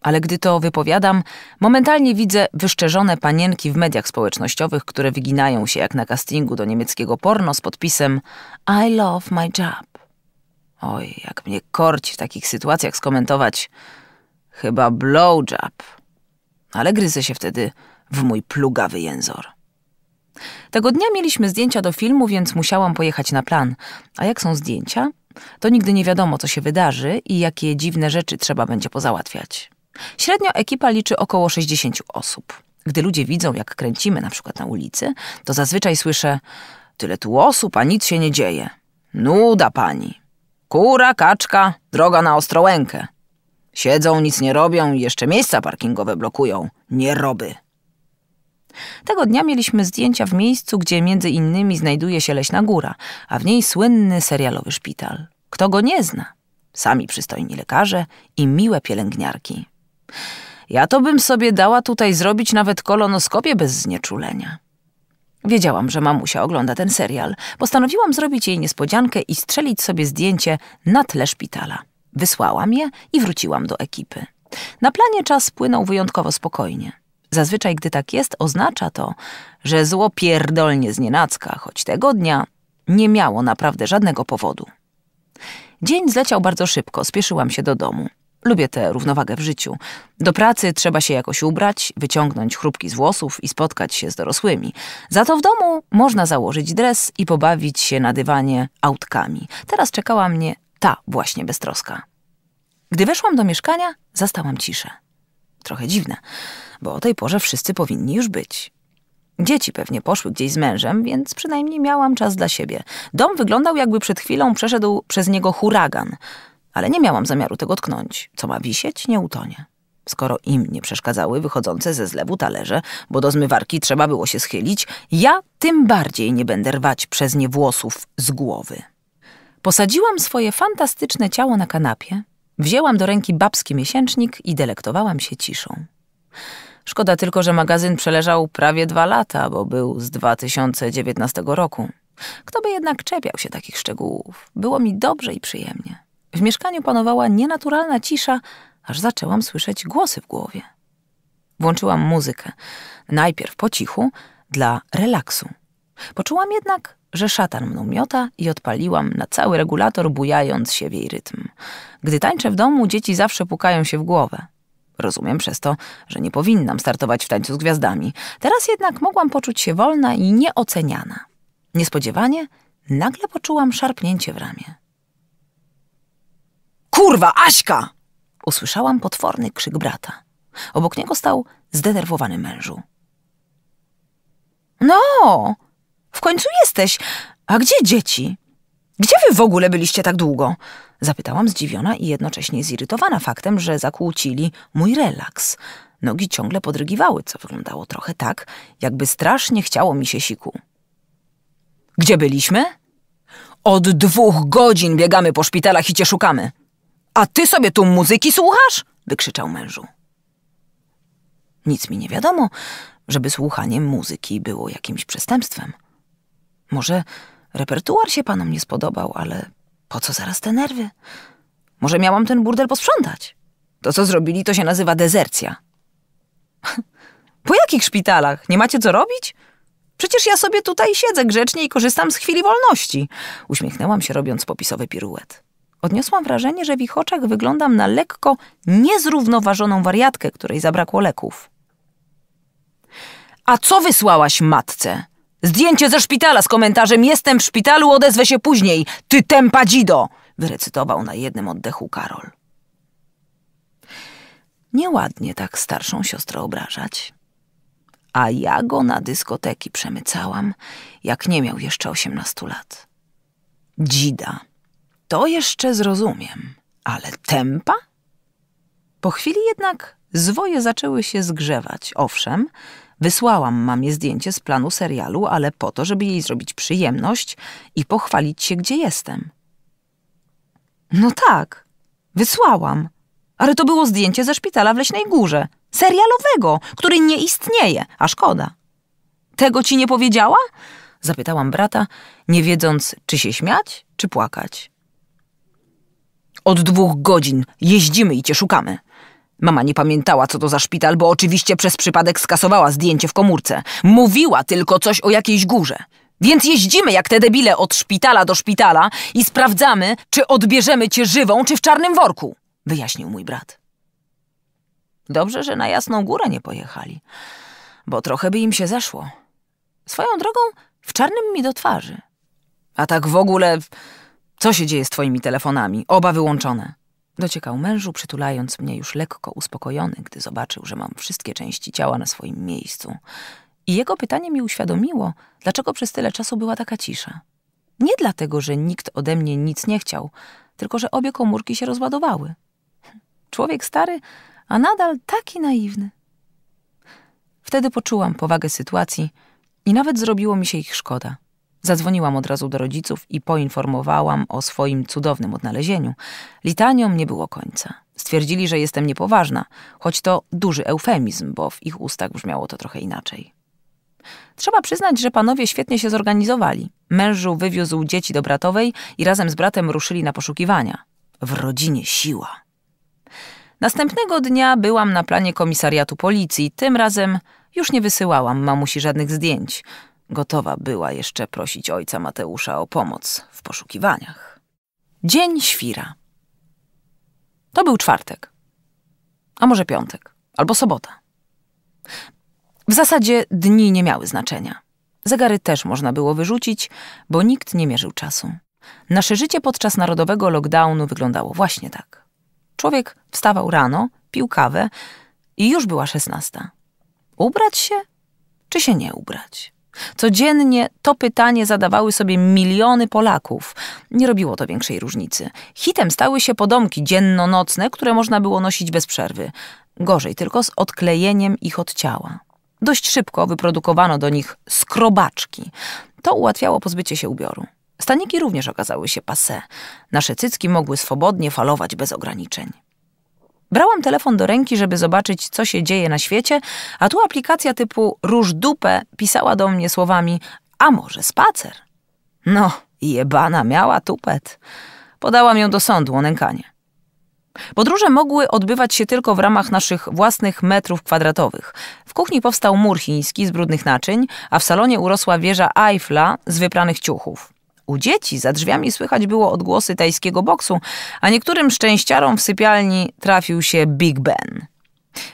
ale gdy to wypowiadam, momentalnie widzę wyszczerzone panienki w mediach społecznościowych, które wyginają się jak na castingu do niemieckiego porno z podpisem I love my job. Oj, jak mnie korci w takich sytuacjach skomentować. Chyba blowjob. Ale gryzę się wtedy w mój plugawy jęzor. Tego dnia mieliśmy zdjęcia do filmu, więc musiałam pojechać na plan. A jak są zdjęcia? To nigdy nie wiadomo, co się wydarzy i jakie dziwne rzeczy trzeba będzie pozałatwiać. Średnio ekipa liczy około 60 osób. Gdy ludzie widzą, jak kręcimy na przykład na ulicy, to zazwyczaj słyszę tyle tu osób, a nic się nie dzieje. Nuda pani. Kura, kaczka, droga na Ostrołękę. Siedzą, nic nie robią i jeszcze miejsca parkingowe blokują. Nie roby. Tego dnia mieliśmy zdjęcia w miejscu, gdzie między innymi znajduje się Leśna Góra, a w niej słynny serialowy szpital. Kto go nie zna? Sami przystojni lekarze i miłe pielęgniarki. Ja to bym sobie dała tutaj zrobić nawet kolonoskopię bez znieczulenia. Wiedziałam, że mamusia ogląda ten serial. Postanowiłam zrobić jej niespodziankę i strzelić sobie zdjęcie na tle szpitala. Wysłałam je i wróciłam do ekipy. Na planie czas płynął wyjątkowo spokojnie. Zazwyczaj, gdy tak jest, oznacza to, że zło pierdolnie choć tego dnia nie miało naprawdę żadnego powodu. Dzień zleciał bardzo szybko, spieszyłam się do domu. Lubię tę równowagę w życiu. Do pracy trzeba się jakoś ubrać, wyciągnąć chrupki z włosów i spotkać się z dorosłymi. Za to w domu można założyć dres i pobawić się na dywanie autkami. Teraz czekała mnie ta właśnie beztroska. Gdy weszłam do mieszkania, zastałam ciszę. Trochę dziwne, bo o tej porze wszyscy powinni już być. Dzieci pewnie poszły gdzieś z mężem, więc przynajmniej miałam czas dla siebie. Dom wyglądał, jakby przed chwilą przeszedł przez niego huragan – ale nie miałam zamiaru tego tknąć. Co ma wisieć, nie utonie. Skoro im nie przeszkadzały wychodzące ze zlewu talerze, bo do zmywarki trzeba było się schylić, ja tym bardziej nie będę rwać przez nie włosów z głowy. Posadziłam swoje fantastyczne ciało na kanapie, wzięłam do ręki babski miesięcznik i delektowałam się ciszą. Szkoda tylko, że magazyn przeleżał prawie dwa lata, bo był z 2019 roku. Kto by jednak czepiał się takich szczegółów? Było mi dobrze i przyjemnie. W mieszkaniu panowała nienaturalna cisza, aż zaczęłam słyszeć głosy w głowie. Włączyłam muzykę, najpierw po cichu, dla relaksu. Poczułam jednak, że szatan mną miota i odpaliłam na cały regulator, bujając się w jej rytm. Gdy tańczę w domu, dzieci zawsze pukają się w głowę. Rozumiem przez to, że nie powinnam startować w tańcu z gwiazdami. Teraz jednak mogłam poczuć się wolna i nieoceniana. Niespodziewanie nagle poczułam szarpnięcie w ramię. Kurwa, Aśka! Usłyszałam potworny krzyk brata. Obok niego stał zdenerwowany mężu. No, w końcu jesteś. A gdzie dzieci? Gdzie wy w ogóle byliście tak długo? Zapytałam zdziwiona i jednocześnie zirytowana faktem, że zakłócili mój relaks. Nogi ciągle podrygiwały, co wyglądało trochę tak, jakby strasznie chciało mi się siku. Gdzie byliśmy? Od dwóch godzin biegamy po szpitalach i cię szukamy. A ty sobie tu muzyki słuchasz? wykrzyczał mężu. Nic mi nie wiadomo, żeby słuchanie muzyki było jakimś przestępstwem. Może repertuar się panom nie spodobał, ale po co zaraz te nerwy? Może miałam ten burdel posprzątać? To, co zrobili, to się nazywa dezercja. [LAUGHS] po jakich szpitalach? Nie macie co robić? Przecież ja sobie tutaj siedzę grzecznie i korzystam z chwili wolności. Uśmiechnęłam się, robiąc popisowy piruet. Odniosłam wrażenie, że w ich oczach wyglądam na lekko niezrównoważoną wariatkę, której zabrakło leków. A co wysłałaś matce? Zdjęcie ze szpitala z komentarzem Jestem w szpitalu, odezwę się później. Ty tempa dzido! Wyrecytował na jednym oddechu Karol. Nieładnie tak starszą siostrę obrażać. A ja go na dyskoteki przemycałam, jak nie miał jeszcze osiemnastu lat. Dzida. To jeszcze zrozumiem, ale tempa? Po chwili jednak zwoje zaczęły się zgrzewać. Owszem, wysłałam mamie zdjęcie z planu serialu, ale po to, żeby jej zrobić przyjemność i pochwalić się, gdzie jestem. No tak, wysłałam. Ale to było zdjęcie ze szpitala w Leśnej Górze. Serialowego, który nie istnieje, a szkoda. Tego ci nie powiedziała? Zapytałam brata, nie wiedząc, czy się śmiać, czy płakać. Od dwóch godzin jeździmy i cię szukamy. Mama nie pamiętała, co to za szpital, bo oczywiście przez przypadek skasowała zdjęcie w komórce. Mówiła tylko coś o jakiejś górze. Więc jeździmy jak te debile od szpitala do szpitala i sprawdzamy, czy odbierzemy cię żywą, czy w czarnym worku, wyjaśnił mój brat. Dobrze, że na Jasną Górę nie pojechali, bo trochę by im się zeszło. Swoją drogą w czarnym mi do twarzy. A tak w ogóle co się dzieje z twoimi telefonami? Oba wyłączone. Dociekał mężu, przytulając mnie już lekko uspokojony, gdy zobaczył, że mam wszystkie części ciała na swoim miejscu. I jego pytanie mi uświadomiło, dlaczego przez tyle czasu była taka cisza. Nie dlatego, że nikt ode mnie nic nie chciał, tylko że obie komórki się rozładowały. Człowiek stary, a nadal taki naiwny. Wtedy poczułam powagę sytuacji i nawet zrobiło mi się ich szkoda. Zadzwoniłam od razu do rodziców i poinformowałam o swoim cudownym odnalezieniu. Litaniom nie było końca. Stwierdzili, że jestem niepoważna, choć to duży eufemizm, bo w ich ustach brzmiało to trochę inaczej. Trzeba przyznać, że panowie świetnie się zorganizowali. Mężu wywiózł dzieci do bratowej i razem z bratem ruszyli na poszukiwania. W rodzinie siła. Następnego dnia byłam na planie komisariatu policji. Tym razem już nie wysyłałam mamusi żadnych zdjęć – Gotowa była jeszcze prosić ojca Mateusza o pomoc w poszukiwaniach. Dzień świra. To był czwartek. A może piątek, albo sobota. W zasadzie dni nie miały znaczenia. Zegary też można było wyrzucić, bo nikt nie mierzył czasu. Nasze życie podczas narodowego lockdownu wyglądało właśnie tak. Człowiek wstawał rano, pił kawę i już była szesnasta. Ubrać się, czy się nie ubrać? Codziennie to pytanie zadawały sobie miliony Polaków. Nie robiło to większej różnicy. Hitem stały się podomki dzienno-nocne, które można było nosić bez przerwy. Gorzej tylko z odklejeniem ich od ciała. Dość szybko wyprodukowano do nich skrobaczki. To ułatwiało pozbycie się ubioru. Staniki również okazały się passe. Nasze cycki mogły swobodnie falować bez ograniczeń. Brałam telefon do ręki, żeby zobaczyć, co się dzieje na świecie, a tu aplikacja typu Róż dupę pisała do mnie słowami A może spacer? No, jebana miała tupet. Podałam ją do sądu o nękanie. Podróże mogły odbywać się tylko w ramach naszych własnych metrów kwadratowych. W kuchni powstał mur chiński z brudnych naczyń, a w salonie urosła wieża Eiffla z wypranych ciuchów. U dzieci za drzwiami słychać było odgłosy tajskiego boksu, a niektórym szczęściarom w sypialni trafił się Big Ben.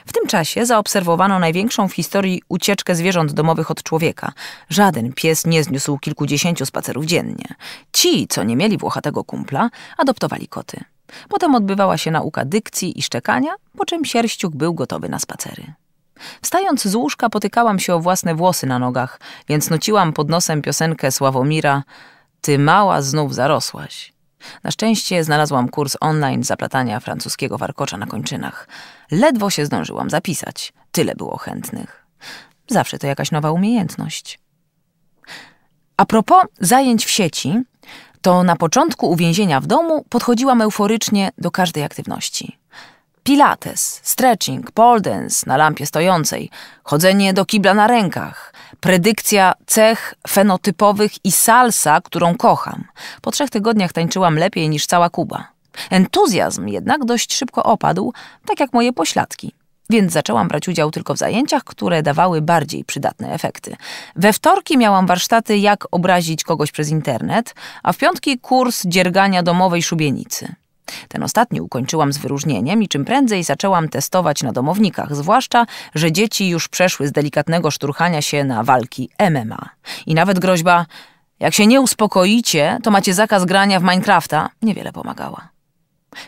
W tym czasie zaobserwowano największą w historii ucieczkę zwierząt domowych od człowieka. Żaden pies nie zniósł kilkudziesięciu spacerów dziennie. Ci, co nie mieli włochatego kumpla, adoptowali koty. Potem odbywała się nauka dykcji i szczekania, po czym sierściuk był gotowy na spacery. Wstając z łóżka potykałam się o własne włosy na nogach, więc nuciłam pod nosem piosenkę Sławomira – ty mała znów zarosłaś. Na szczęście znalazłam kurs online zaplatania francuskiego warkocza na kończynach. Ledwo się zdążyłam zapisać. Tyle było chętnych. Zawsze to jakaś nowa umiejętność. A propos zajęć w sieci, to na początku uwięzienia w domu podchodziłam euforycznie do każdej aktywności. Pilates, stretching, pole dance na lampie stojącej, chodzenie do kibla na rękach, predykcja cech fenotypowych i salsa, którą kocham. Po trzech tygodniach tańczyłam lepiej niż cała Kuba. Entuzjazm jednak dość szybko opadł, tak jak moje pośladki. Więc zaczęłam brać udział tylko w zajęciach, które dawały bardziej przydatne efekty. We wtorki miałam warsztaty, jak obrazić kogoś przez internet, a w piątki kurs dziergania domowej szubienicy. Ten ostatni ukończyłam z wyróżnieniem i czym prędzej zaczęłam testować na domownikach, zwłaszcza, że dzieci już przeszły z delikatnego szturchania się na walki MMA. I nawet groźba, jak się nie uspokoicie, to macie zakaz grania w Minecrafta, niewiele pomagała.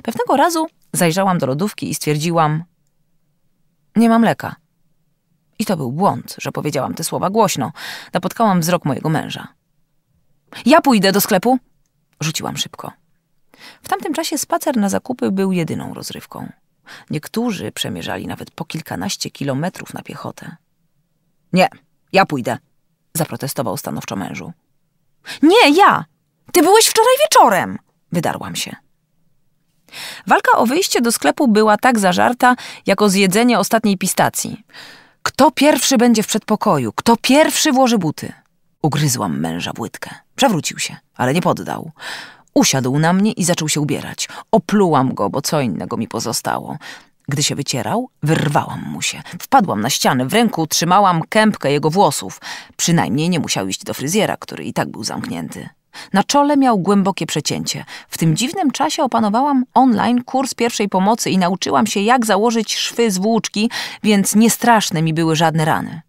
Pewnego razu zajrzałam do lodówki i stwierdziłam, nie mam mleka. I to był błąd, że powiedziałam te słowa głośno. Napotkałam wzrok mojego męża. Ja pójdę do sklepu, rzuciłam szybko. W tamtym czasie spacer na zakupy był jedyną rozrywką. Niektórzy przemierzali nawet po kilkanaście kilometrów na piechotę. Nie, ja pójdę, zaprotestował stanowczo mężu. Nie, ja! Ty byłeś wczoraj wieczorem! Wydarłam się. Walka o wyjście do sklepu była tak zażarta, o zjedzenie ostatniej pistacji. Kto pierwszy będzie w przedpokoju? Kto pierwszy włoży buty? Ugryzłam męża w łydkę. Przewrócił się, ale nie poddał. Usiadł na mnie i zaczął się ubierać. Oplułam go, bo co innego mi pozostało. Gdy się wycierał, wyrwałam mu się. Wpadłam na ścianę, w ręku trzymałam kępkę jego włosów. Przynajmniej nie musiał iść do fryzjera, który i tak był zamknięty. Na czole miał głębokie przecięcie. W tym dziwnym czasie opanowałam online kurs pierwszej pomocy i nauczyłam się, jak założyć szwy z włóczki, więc niestraszne mi były żadne rany.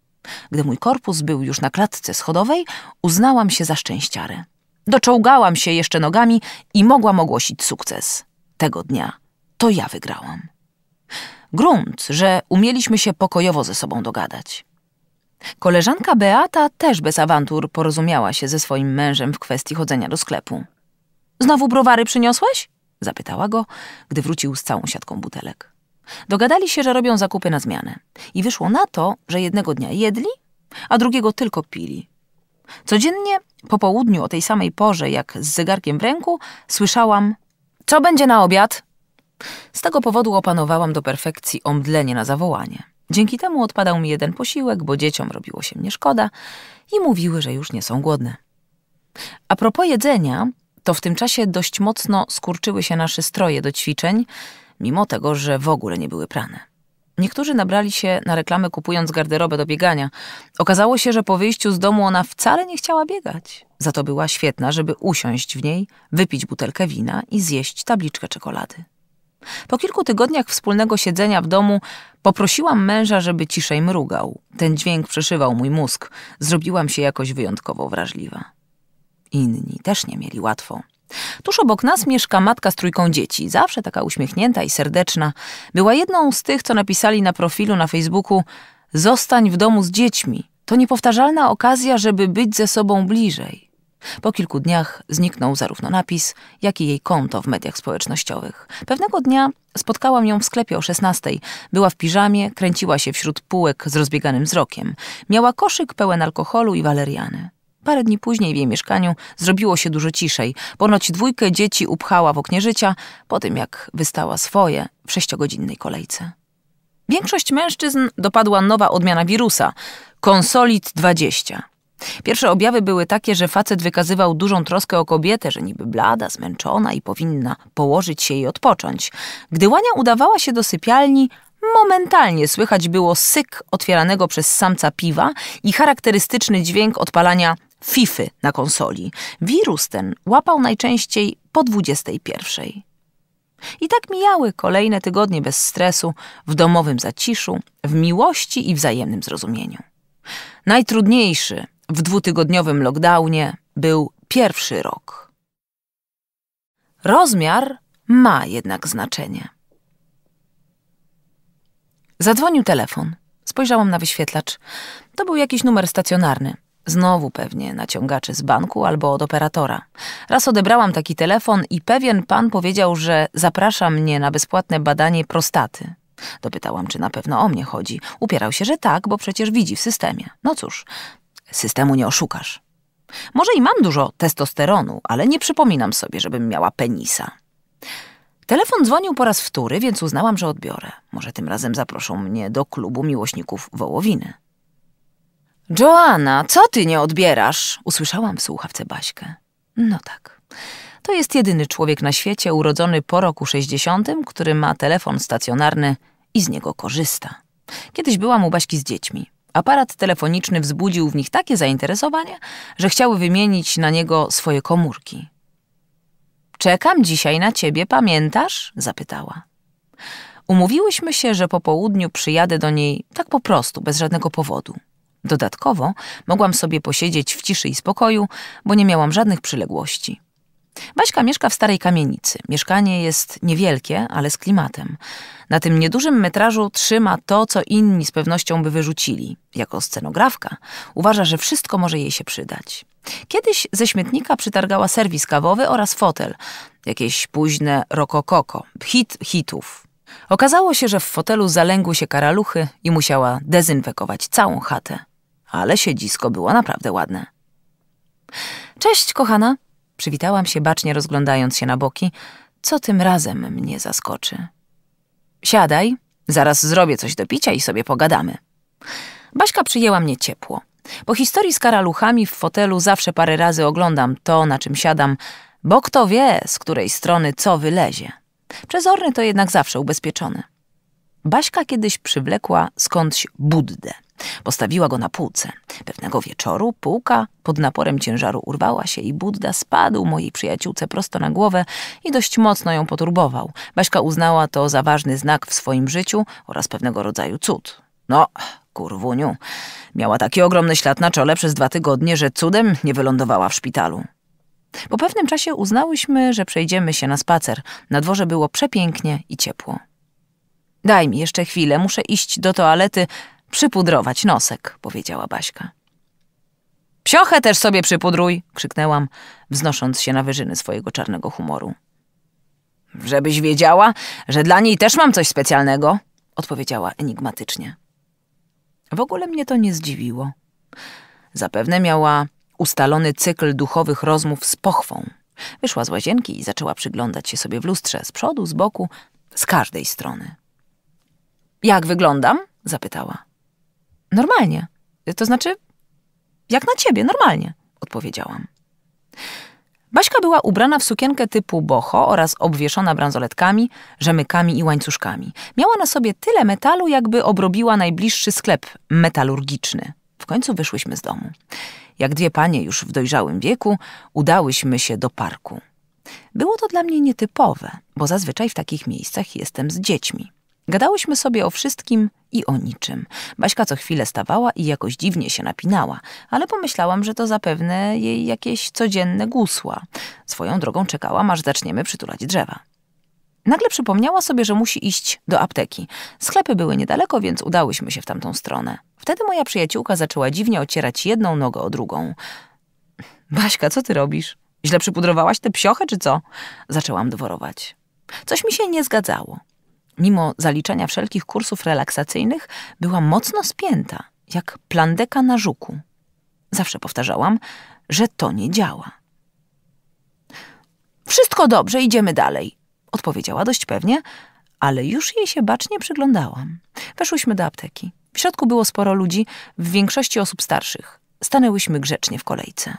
Gdy mój korpus był już na klatce schodowej, uznałam się za szczęściarę. Doczołgałam się jeszcze nogami i mogłam ogłosić sukces. Tego dnia to ja wygrałam. Grunt, że umieliśmy się pokojowo ze sobą dogadać. Koleżanka Beata też bez awantur porozumiała się ze swoim mężem w kwestii chodzenia do sklepu. Znowu browary przyniosłeś? zapytała go, gdy wrócił z całą siatką butelek. Dogadali się, że robią zakupy na zmianę. I wyszło na to, że jednego dnia jedli, a drugiego tylko pili. Codziennie po południu o tej samej porze, jak z zegarkiem w ręku, słyszałam: Co będzie na obiad? Z tego powodu opanowałam do perfekcji omdlenie na zawołanie. Dzięki temu odpadał mi jeden posiłek, bo dzieciom robiło się mnie szkoda i mówiły, że już nie są głodne. A propos jedzenia, to w tym czasie dość mocno skurczyły się nasze stroje do ćwiczeń, mimo tego, że w ogóle nie były prane. Niektórzy nabrali się na reklamy kupując garderobę do biegania. Okazało się, że po wyjściu z domu ona wcale nie chciała biegać. Za to była świetna, żeby usiąść w niej, wypić butelkę wina i zjeść tabliczkę czekolady. Po kilku tygodniach wspólnego siedzenia w domu poprosiłam męża, żeby ciszej mrugał. Ten dźwięk przeszywał mój mózg. Zrobiłam się jakoś wyjątkowo wrażliwa. Inni też nie mieli łatwo. Tuż obok nas mieszka matka z trójką dzieci, zawsze taka uśmiechnięta i serdeczna. Była jedną z tych, co napisali na profilu na Facebooku: Zostań w domu z dziećmi. To niepowtarzalna okazja, żeby być ze sobą bliżej. Po kilku dniach zniknął zarówno napis, jak i jej konto w mediach społecznościowych. Pewnego dnia spotkałam ją w sklepie o 16. Była w piżamie, kręciła się wśród półek z rozbieganym wzrokiem. Miała koszyk pełen alkoholu i waleriany. Parę dni później w jej mieszkaniu zrobiło się dużo ciszej. Ponoć dwójkę dzieci upchała w oknie życia, po tym jak wystała swoje w sześciogodzinnej kolejce. Większość mężczyzn dopadła nowa odmiana wirusa konsolid 20. Pierwsze objawy były takie, że facet wykazywał dużą troskę o kobietę, że niby blada, zmęczona i powinna położyć się i odpocząć. Gdy Łania udawała się do sypialni, momentalnie słychać było syk otwieranego przez samca piwa i charakterystyczny dźwięk odpalania FIFA na konsoli. Wirus ten łapał najczęściej po 21. I tak mijały kolejne tygodnie bez stresu, w domowym zaciszu, w miłości i wzajemnym zrozumieniu. Najtrudniejszy w dwutygodniowym lockdownie był pierwszy rok. Rozmiar ma jednak znaczenie. Zadzwonił telefon. Spojrzałam na wyświetlacz. To był jakiś numer stacjonarny. Znowu pewnie naciągaczy z banku albo od operatora. Raz odebrałam taki telefon i pewien pan powiedział, że zaprasza mnie na bezpłatne badanie prostaty. Dopytałam, czy na pewno o mnie chodzi. Upierał się, że tak, bo przecież widzi w systemie. No cóż, systemu nie oszukasz. Może i mam dużo testosteronu, ale nie przypominam sobie, żebym miała penisa. Telefon dzwonił po raz wtóry, więc uznałam, że odbiorę. Może tym razem zaproszą mnie do klubu miłośników wołowiny. Joanna, co ty nie odbierasz? Usłyszałam w słuchawce Baśkę. No tak. To jest jedyny człowiek na świecie urodzony po roku 60, który ma telefon stacjonarny i z niego korzysta. Kiedyś byłam u Baśki z dziećmi. Aparat telefoniczny wzbudził w nich takie zainteresowanie, że chciały wymienić na niego swoje komórki. Czekam dzisiaj na ciebie, pamiętasz? zapytała. Umówiłyśmy się, że po południu przyjadę do niej tak po prostu, bez żadnego powodu. Dodatkowo mogłam sobie posiedzieć w ciszy i spokoju, bo nie miałam żadnych przyległości. Baśka mieszka w starej kamienicy. Mieszkanie jest niewielkie, ale z klimatem. Na tym niedużym metrażu trzyma to, co inni z pewnością by wyrzucili. Jako scenografka uważa, że wszystko może jej się przydać. Kiedyś ze śmietnika przytargała serwis kawowy oraz fotel. Jakieś późne rokokoko. Hit hitów. Okazało się, że w fotelu zalęgły się karaluchy i musiała dezynfekować całą chatę ale siedzisko było naprawdę ładne. Cześć, kochana. Przywitałam się bacznie rozglądając się na boki, co tym razem mnie zaskoczy. Siadaj, zaraz zrobię coś do picia i sobie pogadamy. Baśka przyjęła mnie ciepło. Po historii z karaluchami w fotelu zawsze parę razy oglądam to, na czym siadam, bo kto wie, z której strony co wylezie. Przezorny to jednak zawsze ubezpieczony. Baśka kiedyś przywlekła skądś Buddę. Postawiła go na półce. Pewnego wieczoru półka pod naporem ciężaru urwała się i Budda spadł mojej przyjaciółce prosto na głowę i dość mocno ją poturbował. Baśka uznała to za ważny znak w swoim życiu oraz pewnego rodzaju cud. No, kurwuniu, miała taki ogromny ślad na czole przez dwa tygodnie, że cudem nie wylądowała w szpitalu. Po pewnym czasie uznałyśmy, że przejdziemy się na spacer. Na dworze było przepięknie i ciepło. Daj mi jeszcze chwilę, muszę iść do toalety, Przypudrować nosek, powiedziała Baśka. Psiochę też sobie przypudruj, krzyknęłam, wznosząc się na wyżyny swojego czarnego humoru. Żebyś wiedziała, że dla niej też mam coś specjalnego, odpowiedziała enigmatycznie. W ogóle mnie to nie zdziwiło. Zapewne miała ustalony cykl duchowych rozmów z pochwą. Wyszła z łazienki i zaczęła przyglądać się sobie w lustrze z przodu, z boku, z każdej strony. Jak wyglądam? zapytała. Normalnie. To znaczy, jak na ciebie, normalnie, odpowiedziałam. Baśka była ubrana w sukienkę typu boho oraz obwieszona bransoletkami, rzemykami i łańcuszkami. Miała na sobie tyle metalu, jakby obrobiła najbliższy sklep metalurgiczny. W końcu wyszłyśmy z domu. Jak dwie panie już w dojrzałym wieku, udałyśmy się do parku. Było to dla mnie nietypowe, bo zazwyczaj w takich miejscach jestem z dziećmi. Gadałyśmy sobie o wszystkim i o niczym. Baśka co chwilę stawała i jakoś dziwnie się napinała, ale pomyślałam, że to zapewne jej jakieś codzienne gusła. Swoją drogą czekałam, aż zaczniemy przytulać drzewa. Nagle przypomniała sobie, że musi iść do apteki. Sklepy były niedaleko, więc udałyśmy się w tamtą stronę. Wtedy moja przyjaciółka zaczęła dziwnie ocierać jedną nogę o drugą. Baśka, co ty robisz? Źle przypudrowałaś te psiochę, czy co? Zaczęłam dworować. Coś mi się nie zgadzało mimo zaliczania wszelkich kursów relaksacyjnych, była mocno spięta, jak plandeka na żuku. Zawsze powtarzałam, że to nie działa. Wszystko dobrze, idziemy dalej, odpowiedziała dość pewnie, ale już jej się bacznie przyglądałam. Weszłyśmy do apteki. W środku było sporo ludzi, w większości osób starszych. Stanęłyśmy grzecznie w kolejce.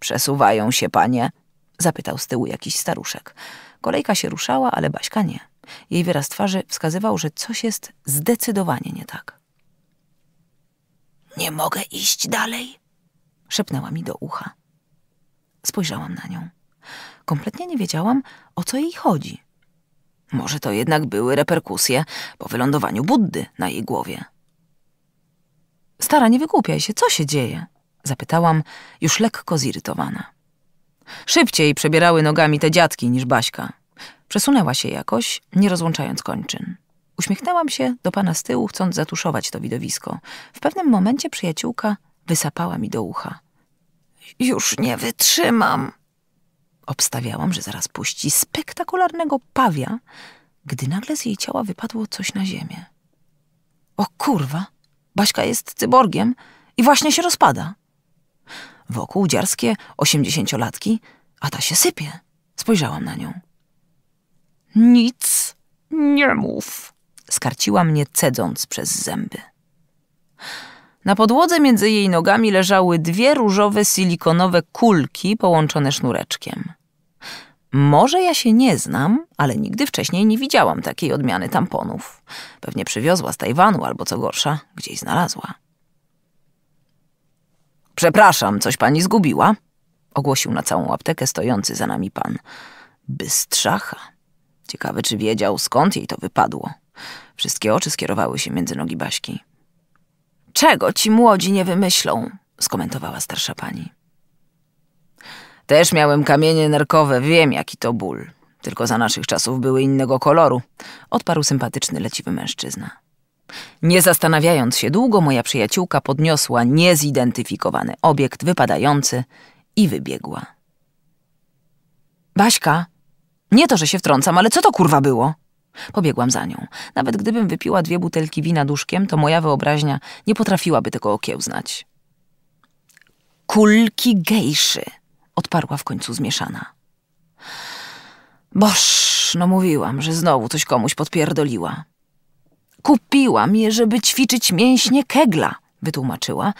Przesuwają się panie? zapytał z tyłu jakiś staruszek. Kolejka się ruszała, ale Baśka nie. Jej wyraz twarzy wskazywał, że coś jest zdecydowanie nie tak. Nie mogę iść dalej, szepnęła mi do ucha. Spojrzałam na nią. Kompletnie nie wiedziałam, o co jej chodzi. Może to jednak były reperkusje po wylądowaniu Buddy na jej głowie. Stara, nie wykupiaj się, co się dzieje? Zapytałam, już lekko zirytowana. Szybciej przebierały nogami te dziadki niż Baśka. Przesunęła się jakoś, nie rozłączając kończyn. Uśmiechnęłam się do pana z tyłu, chcąc zatuszować to widowisko. W pewnym momencie przyjaciółka wysapała mi do ucha. Już nie wytrzymam. Obstawiałam, że zaraz puści spektakularnego pawia, gdy nagle z jej ciała wypadło coś na ziemię. O kurwa, Baśka jest cyborgiem i właśnie się rozpada. Wokół dziarskie osiemdziesięciolatki, a ta się sypie. Spojrzałam na nią. Nic nie mów, skarciła mnie cedząc przez zęby. Na podłodze między jej nogami leżały dwie różowe silikonowe kulki połączone sznureczkiem. Może ja się nie znam, ale nigdy wcześniej nie widziałam takiej odmiany tamponów. Pewnie przywiozła z Tajwanu albo co gorsza, gdzieś znalazła. Przepraszam, coś pani zgubiła? ogłosił na całą aptekę stojący za nami pan. Bystrzacha. Ciekawe, czy wiedział, skąd jej to wypadło. Wszystkie oczy skierowały się między nogi Baśki. Czego ci młodzi nie wymyślą? skomentowała starsza pani. Też miałem kamienie nerkowe, wiem jaki to ból. Tylko za naszych czasów były innego koloru, odparł sympatyczny, leciwy mężczyzna. Nie zastanawiając się długo, moja przyjaciółka podniosła niezidentyfikowany obiekt wypadający i wybiegła. Baśka, nie to, że się wtrącam, ale co to kurwa było? Pobiegłam za nią. Nawet gdybym wypiła dwie butelki wina duszkiem, to moja wyobraźnia nie potrafiłaby tego okiełznać. Kulki gejszy, odparła w końcu zmieszana. Boż, no mówiłam, że znowu coś komuś podpierdoliła. Kupiłam je, żeby ćwiczyć mięśnie kegla, wytłumaczyła,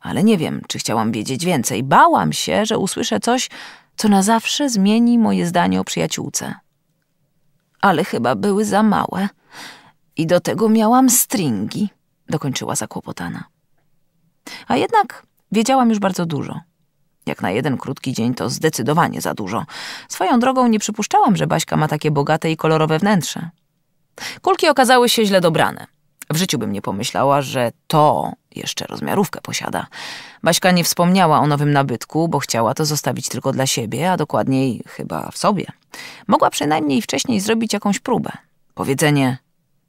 ale nie wiem, czy chciałam wiedzieć więcej. Bałam się, że usłyszę coś, co na zawsze zmieni moje zdanie o przyjaciółce. Ale chyba były za małe i do tego miałam stringi, dokończyła zakłopotana. A jednak wiedziałam już bardzo dużo. Jak na jeden krótki dzień to zdecydowanie za dużo. Swoją drogą nie przypuszczałam, że Baśka ma takie bogate i kolorowe wnętrze. Kulki okazały się źle dobrane. W życiu bym nie pomyślała, że to jeszcze rozmiarówkę posiada. Baśka nie wspomniała o nowym nabytku, bo chciała to zostawić tylko dla siebie, a dokładniej chyba w sobie. Mogła przynajmniej wcześniej zrobić jakąś próbę. Powiedzenie,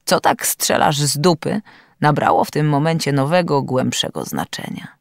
co tak strzelasz z dupy, nabrało w tym momencie nowego, głębszego znaczenia.